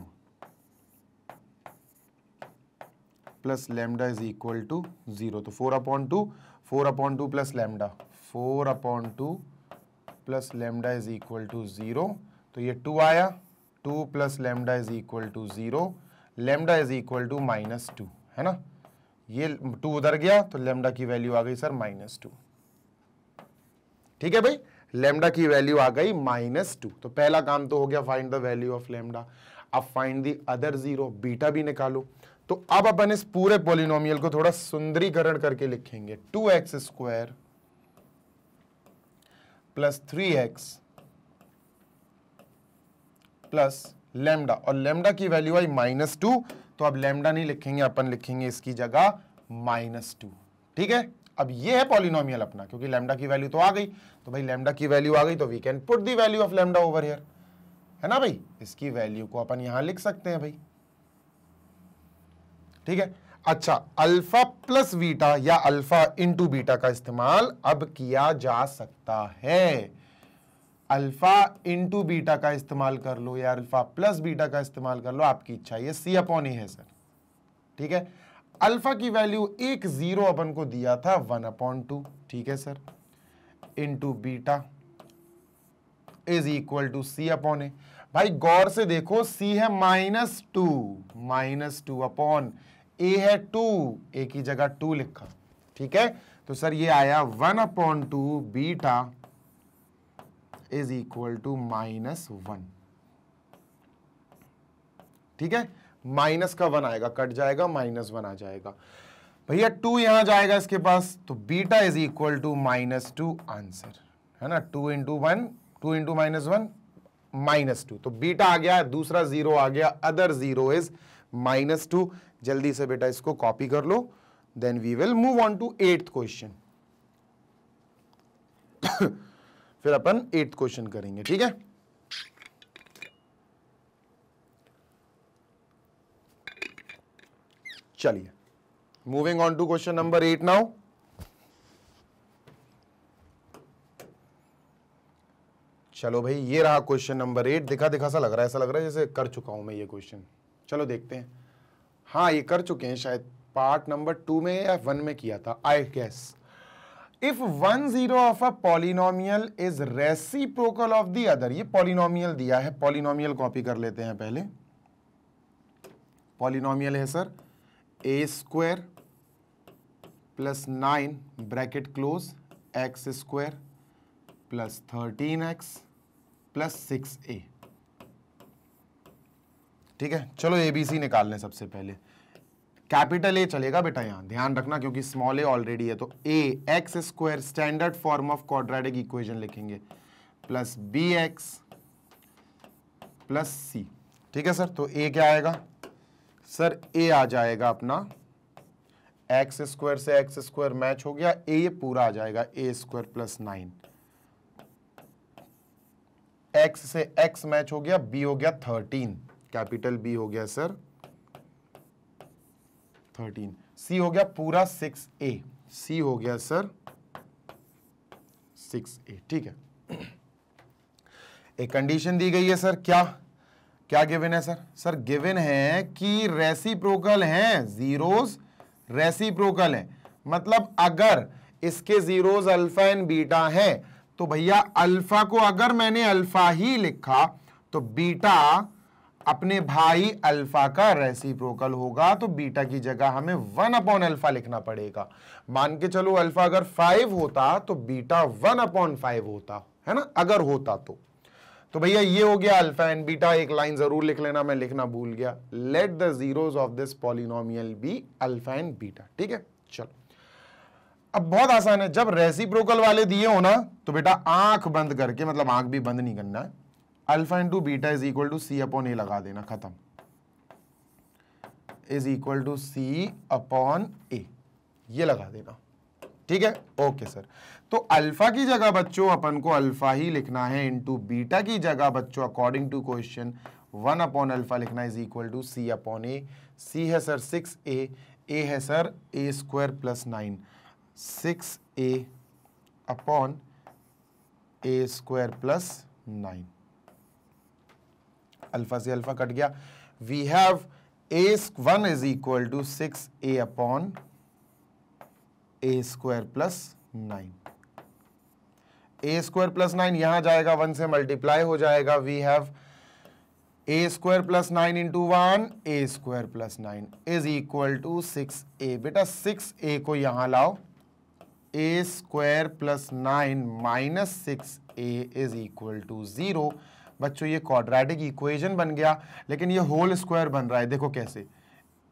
plus lambda is equal to zero तो four upon two four upon two plus lambda four upon two plus lambda is equal to zero तो ये two आया two plus lambda is equal to zero lambda is equal to minus two है ना ये to उधर गया तो lambda की वैल्यू आ गई सर माइनस टू ठीक है भाई लेमडा की वैल्यू आ गई माइनस टू तो पहला काम तो हो गया find the value of lambda अब find the other zero beta भी निकालो तो अब अपन इस पूरे पोलिनोमियल को थोड़ा सुंदरीकरण करके लिखेंगे two x square plus three x plus lambda और लेमडा की वैल्यू आई माइनस टू तो अब लेमडा नहीं लिखेंगे अपन लिखेंगे इसकी जगह माइनस टू ठीक है अब ये है पॉलिनोमियल अपना क्योंकि लेमडा की वैल्यू तो आ गई तो भाई लेमडा की वैल्यू आ गई तो we can put the value of lambda over here है ना भाई इसकी वैल्यू को अपन यहां लिख सकते हैं भाई ठीक है अच्छा अल्फा प्लस बीटा या अल्फा इंटू बीटा का इस्तेमाल अब किया जा सकता है अल्फा इंटू बीटा का इस्तेमाल कर लो या अल्फा प्लस बीटा का इस्तेमाल कर लो आपकी इच्छा ये सी अपॉन ए है सर ठीक है अल्फा की वैल्यू एक जीरो अपन को दिया था वन अपॉन टू ठीक है sir into beta is equal to C upon a भाई गौर से देखो सी है minus two minus two upon ए है टू ए की जगह टू लिखा ठीक है तो सर ये आया one upon two beta is equal to minus one ठीक है माइनस का वन आएगा कट जाएगा माइनस वन आ जाएगा भैया टू यहां जाएगा इसके पास तो beta is equal to minus two answer है ना two into one two into minus one minus two तो बीटा आ गया दूसरा जीरो आ गया other zero is minus two जल्दी से बेटा इसको कॉपी कर लो then we will move on to eighth question फिर अपन एट्थ क्वेश्चन करेंगे ठीक है चलिए moving on to question number eight now चलो भाई ये रहा क्वेश्चन नंबर एट दिखा दिखा सा लग रहा है ऐसा लग रहा है जैसे कर चुका हूं मैं ये क्वेश्चन चलो देखते हैं हाँ ये कर चुके हैं शायद पार्ट नंबर टू में या वन में किया था I guess if one zero of a polynomial is reciprocal of the other ये पॉलिनोमियल दिया है पॉलिनोमियल कॉपी कर लेते हैं पहले पॉलिनोमियल है sir a square plus nine bracket close x square plus thirteen x plus six a ठीक है चलो एबीसी निकाल लें सबसे पहले कैपिटल ए चलेगा बेटा यहाँ ध्यान रखना क्योंकि स्मॉल ए ऑलरेडी है तो a x square standard form of quadratic equation लिखेंगे प्लस बी एक्स प्लस सी ठीक है सर तो ए क्या आएगा सर ए आ जाएगा अपना एक्स स्क्वायर से एक्स स्क्वायर मैच हो गया ए ये पूरा आ जाएगा a square plus nine x से एक्स मैच हो गया बी हो गया थर्टीन कैपिटल बी हो गया सर थर्टीन सी हो गया पूरा सिक्स ए सी हो गया सर सिक्स ए ठीक है एक कंडीशन दी गई है सर क्या क्या गिवन है सर सर गिवन है कि रेसिप्रोकल हैं जीरोस रेसिप्रोकल हैं मतलब अगर इसके जीरोस अल्फा एंड बीटा है तो भैया अल्फा को अगर मैंने अल्फा ही लिखा तो बीटा अपने भाई अल्फा का रेसिप्रोकल होगा तो बीटा की जगह हमें वन अपॉन अल्फा लिखना पड़ेगा मान के चलो अल्फा अगर फाइव होता तो बीटा वन अपॉन फाइव होता है ना अगर होता तो तो भैया ये हो गया अल्फा एंड बीटा एक लाइन जरूर लिख लेना मैं लिखना भूल गया let the zeros of this polynomial be alpha and beta ठीक है चलो अब बहुत आसान है जब रेसिप्रोकल वाले दिए हो ना तो बेटा आंख बंद करके मतलब आंख भी बंद नहीं करना है alpha into beta is equal to C upon a लगा देना खत्म is equal to C upon ए ये लगा देना ठीक है ओके सर तो अल्फा की जगह बच्चों अपन को अल्फा ही लिखना है इंटू बीटा की जगह बच्चों according to question one upon alpha लिखना is equal to C upon ए सी है सर सिक्स ए ए है sir a square plus nine six a upon a square plus nine alpha से alpha cut गया we have a one is equal to six a upon a square plus nine a square plus nine यहां जाएगा one से multiply हो जाएगा we have a square plus nine into one a square plus nine is equal to six a बेटा six a को यहां लाओ a square plus nine minus six a is equal to zero बच्चों ये quadratic equation बन गया लेकिन ये होल स्क्वायर बन रहा है देखो कैसे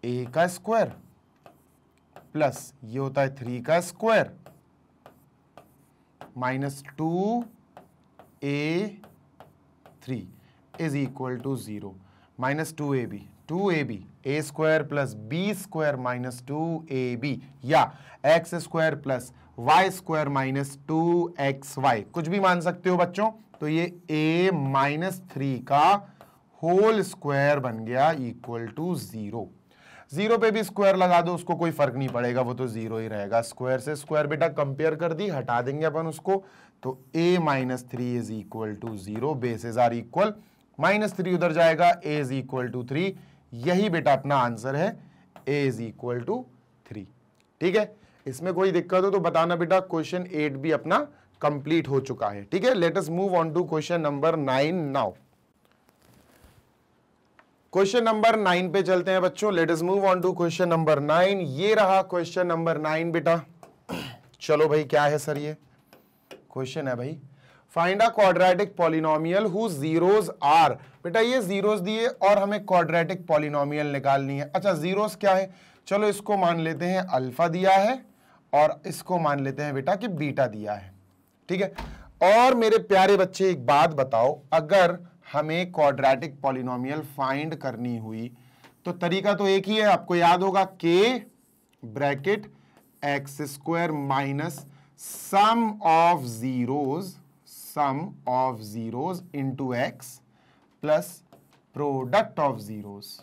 ए का स्क्वायर प्लस ये होता है थ्री का square minus two a three is equal to zero minus two a b two a b a square plus b square minus two a b या x square plus y square minus two x y कुछ भी मान सकते हो बच्चों तो ये a minus three का होल स्क्वायर बन गया इक्वल टू जीरो जीरो पे भी स्क्वायर लगा दो उसको कोई फर्क नहीं पड़ेगा वो तो जीरो ही रहेगा स्क्वायर से स्क्वायर बेटा कंपेयर कर दी हटा देंगे अपन उसको तो a minus three is equal to zero bases are equal minus three उधर जाएगा a is equal to three यही बेटा अपना आंसर है a is equal to three ठीक है इसमें कोई दिक्कत हो तो बताना बेटा क्वेश्चन एट भी अपना कंप्लीट हो चुका है ठीक है let us move on to question number nine now question number nine पे चलते हैं बच्चों let us move on to question number nine ये रहा क्वेश्चन नंबर नाइन बेटा चलो भाई क्या है सर ये क्वेश्चन है भाई find a quadratic polynomial who zeros are बेटा ये जीरोज दिए और हमें क्वाड्रेटिक पॉलिनोमियल निकालनी है अच्छा जीरोज क्या है चलो इसको मान लेते हैं अल्फा दिया है और इसको मान लेते हैं बेटा कि बीटा दिया है ठीक है और मेरे प्यारे बच्चे एक बात बताओ अगर हमें क्वाड्रेटिक पॉलिनोमियल फाइंड करनी हुई तो तरीका तो एक ही है आपको याद होगा के bracket x square minus sum of zeros sum of zeros into x plus product of zeros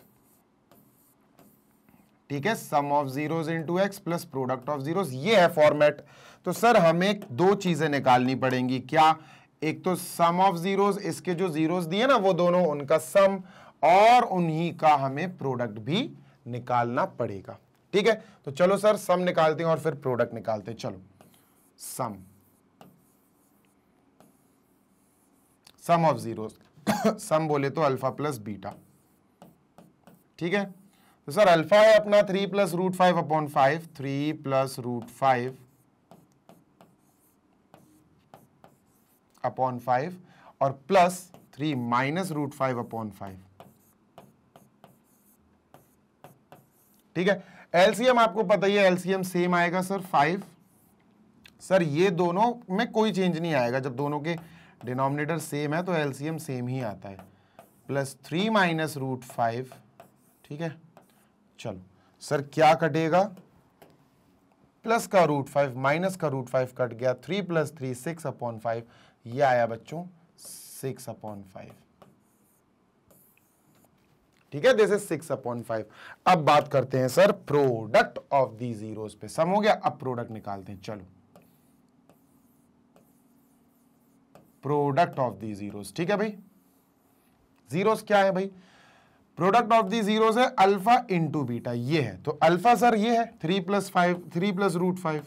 ठीक है sum of zeros into x plus product of zeros ये है फॉर्मेट तो सर हमें दो चीज़ें निकालनी पड़ेंगी क्या एक तो सम ऑफ जीरोस इसके जो जीरोस दिए ना वो दोनों उनका सम और उन्हीं का हमें प्रोडक्ट भी निकालना पड़ेगा ठीक है तो चलो सर सम निकालते हैं और फिर प्रोडक्ट निकालते हैं चलो सम सम ऑफ जीरोस सम बोले तो अल्फा प्लस बीटा ठीक है तो सर अल्फा है अपना three plus root five upon five three plus root five upon five और plus three minus root five upon five ठीक है एलसीएम आपको पता ही है एलसीएम सेम आएगा सर फाइव सर ये दोनों में कोई चेंज नहीं आएगा जब दोनों के डिनोमिनेटर सेम है तो एलसीएम सेम ही आता है plus three minus root five ठीक है चलो सर क्या कटेगा प्लस का रूट फाइव माइनस का रूट फाइव कट गया three plus three six upon five ये आया बच्चों सिक्स अपॉन फाइव ठीक है this is six upon five अब बात करते हैं sir product of the zeros पे सम हो गया अब प्रोडक्ट निकालते हैं चलो प्रोडक्ट ऑफ दी जीरोस ठीक है भाई जीरोस क्या है भाई प्रोडक्ट ऑफ दी जीरोस है अल्फा इंटू बीटा ये है तो अल्फा सर ये है three plus five three plus root five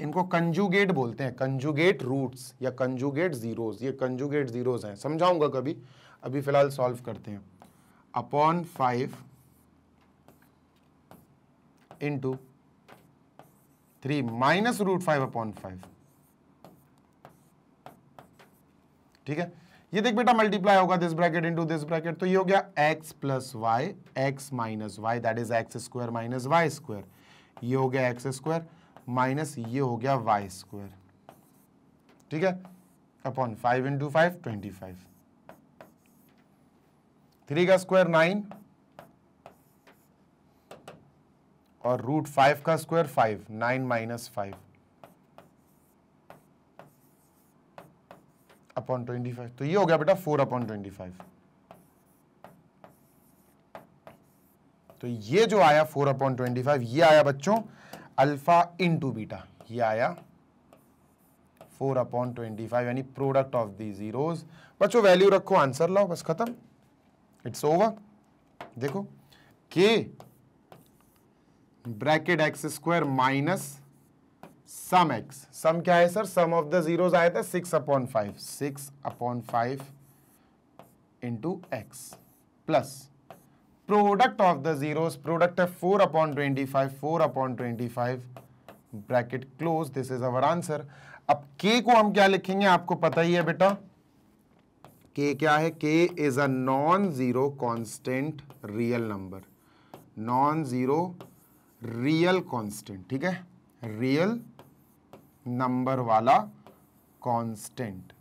इनको कंजुगेट बोलते हैं कंजुगेट रूट्स या कंजुगेट जीरोज ये कंजुगेट जीरोज हैं समझाऊंगा कभी अभी फिलहाल सॉल्व करते हैं upon five into three minus root five upon five ठीक है ये देख बेटा मल्टीप्लाई होगा this bracket into this bracket तो ये हो गया x plus y x minus y that is x square minus y square ये हो गया एक्स स्क्वायर माइनस ये हो गया वाई स्क्वायर ठीक है upon five into five twenty five three का स्क्वायर नाइन और रूट फाइव का square five nine minus five upon twenty five तो ये हो गया बेटा फोर अपॉन ट्वेंटी फाइव तो ये जो आया फोर अपॉन ट्वेंटी फाइव ये आया बच्चों अल्फा इंटू बीटा ये आया फोर अपॉन ट्वेंटी फाइव यानी प्रोडक्ट ऑफ दी जीरोज बच्चों वैल्यू रखो आंसर लाओ बस खत्म इट्स ओवर देखो के bracket x square minus sum x sum क्या है sir sum of the zeros आया था six upon five six upon five into x plus product of the zeros product है four upon twenty five four upon twenty five bracket close this is our answer अब के को हम क्या लिखेंगे आपको पता ही है बेटा के क्या है k is a non zero constant real number non zero real constant ठीक है रियल नंबर वाला कांस्टेंट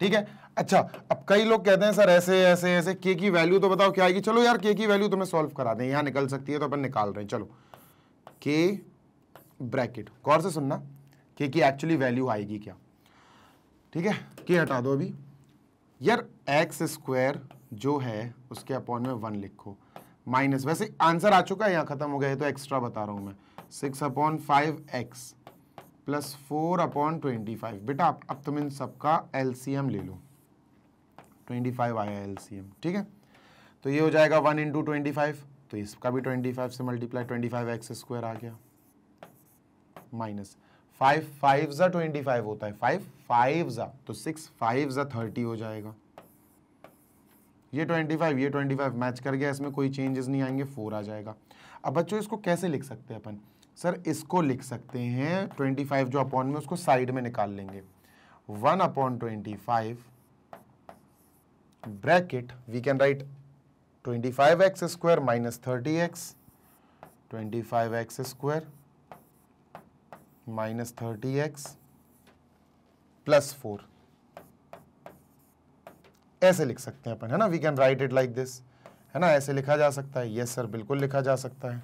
ठीक है अच्छा अब कई लोग कहते हैं सर ऐसे ऐसे ऐसे के की वैल्यू तो बताओ क्या आएगी चलो यार के की वैल्यू तुम्हें सॉल्व करा दें यहाँ निकल सकती है तो अपन निकाल रहे हैं चलो के ब्रैकेट गौर से सुनना के की एक्चुअली वैल्यू आएगी क्या ठीक है के हटा दो अभी यार एक्स स्क्वायर जो है उसके अपॉन में वन लिखो माइनस वैसे आंसर आ चुका है यहाँ खत्म हो गया है तो एक्स्ट्रा बता रहा हूँ मैं six upon five x plus four upon twenty five बेटा अब तुम इन सबका एलसीएम ले लो ट्वेंटी फाइव आया एल ठीक है तो ये हो जाएगा वन इंटू ट्वेंटी फाइव तो इसका भी ट्वेंटी फाइव से multiply twenty five x square आ गया माइनस फाइव फाइव ज़ा ट्वेंटी फाइव होता है फाइव फाइव ज़ा तो सिक्स फाइव ज़ा थर्टी हो जाएगा ये ट्वेंटी फाइव ये ट्वेंटी फाइव मैच कर गया इसमें कोई चेंजेस नहीं आएंगे फोर आ जाएगा अब बच्चों इसको कैसे लिख सकते हैं अपन सर इसको लिख सकते हैं ट्वेंटी फाइव जो अपॉन में उसको साइड में निकाल लेंगे one upon twenty five bracket we can write 25x square minus 30x 25x square minus 30x plus four ऐसे लिख सकते हैं अपन है ना we can write it like this है ना ऐसे लिखा जा सकता है यस yes, सर बिल्कुल लिखा जा सकता है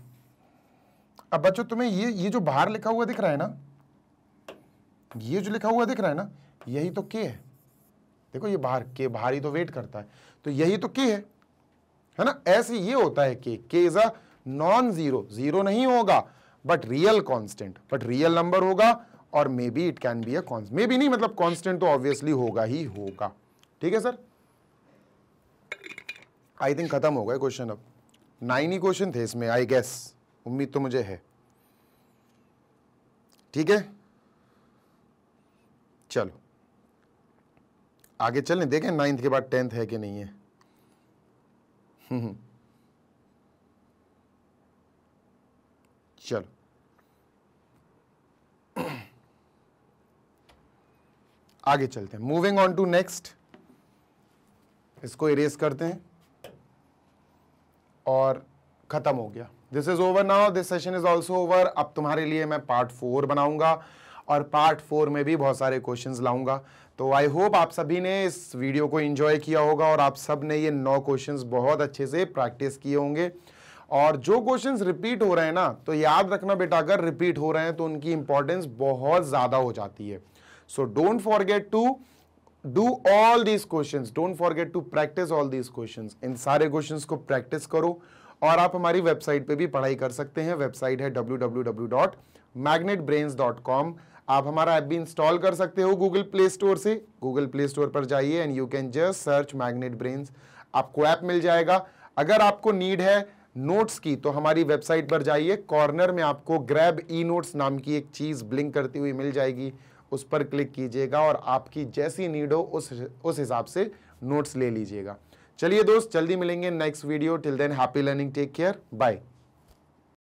अब बच्चों तुम्हें ये ये जो बाहर लिखा हुआ दिख रहा है ना ये जो लिखा हुआ दिख रहा है ना यही तो के है देखो ये बाहर के बाहर ही तो वेट करता है तो यही तो के है है ना ऐसे ये होता है k k is a non zero zero नहीं होगा but real constant but real number होगा और maybe it can be just maybe नहीं मतलब कांस्टेंट तो ऑब्वियसली होगा ही होगा ठीक है सर आई थिंक खत्म हो गए क्वेश्चन अब नाइन ही क्वेश्चन थे इसमें आई गेस उम्मीद तो मुझे है ठीक है चलो आगे चलें देखें नाइन्थ के बाद टेंथ है कि नहीं है चलो आगे चलते हैं मूविंग ऑन टू नेक्स्ट इसको इरेज करते हैं और ख़त्म हो गया this is over now this session is also over अब तुम्हारे लिए मैं पार्ट फोर बनाऊंगा और पार्ट फोर में भी बहुत सारे क्वेश्चंस लाऊंगा तो आई होप आप सभी ने इस वीडियो को एंजॉय किया होगा और आप सब ने ये नौ क्वेश्चंस बहुत अच्छे से प्रैक्टिस किए होंगे और जो क्वेश्चंस रिपीट हो रहे हैं ना तो याद रखना बेटा अगर रिपीट हो रहे हैं तो उनकी इंपॉर्टेंस बहुत ज़्यादा हो जाती है so don't forget to do all these question don't forget to practise all these question इन सारे क्वेश्चन को प्रैक्टिस करो और आप हमारी वेबसाइट पे भी पढ़ाई कर सकते हैं वेबसाइट है W W W dot Magnet Brains dot com आप हमारा ऐप भी इंस्टॉल कर सकते हो गूगल प्ले स्टोर से गूगल प्ले स्टोर पर जाइए and you can just search Magnet Brains आपको ऐप मिल जाएगा अगर आपको नीड है नोट्स की तो हमारी वेबसाइट पर जाइए कॉर्नर में आपको ग्रैब ई नोट्स नाम की एक चीज़ ब्लिंक करती हुई मिल जाएगी उस पर क्लिक कीजिएगा और आपकी जैसी नीड हो उस उस हिसाब से नोट्स ले लीजिएगा चलिए दोस्त जल्दी मिलेंगे next video till then happy learning take care bye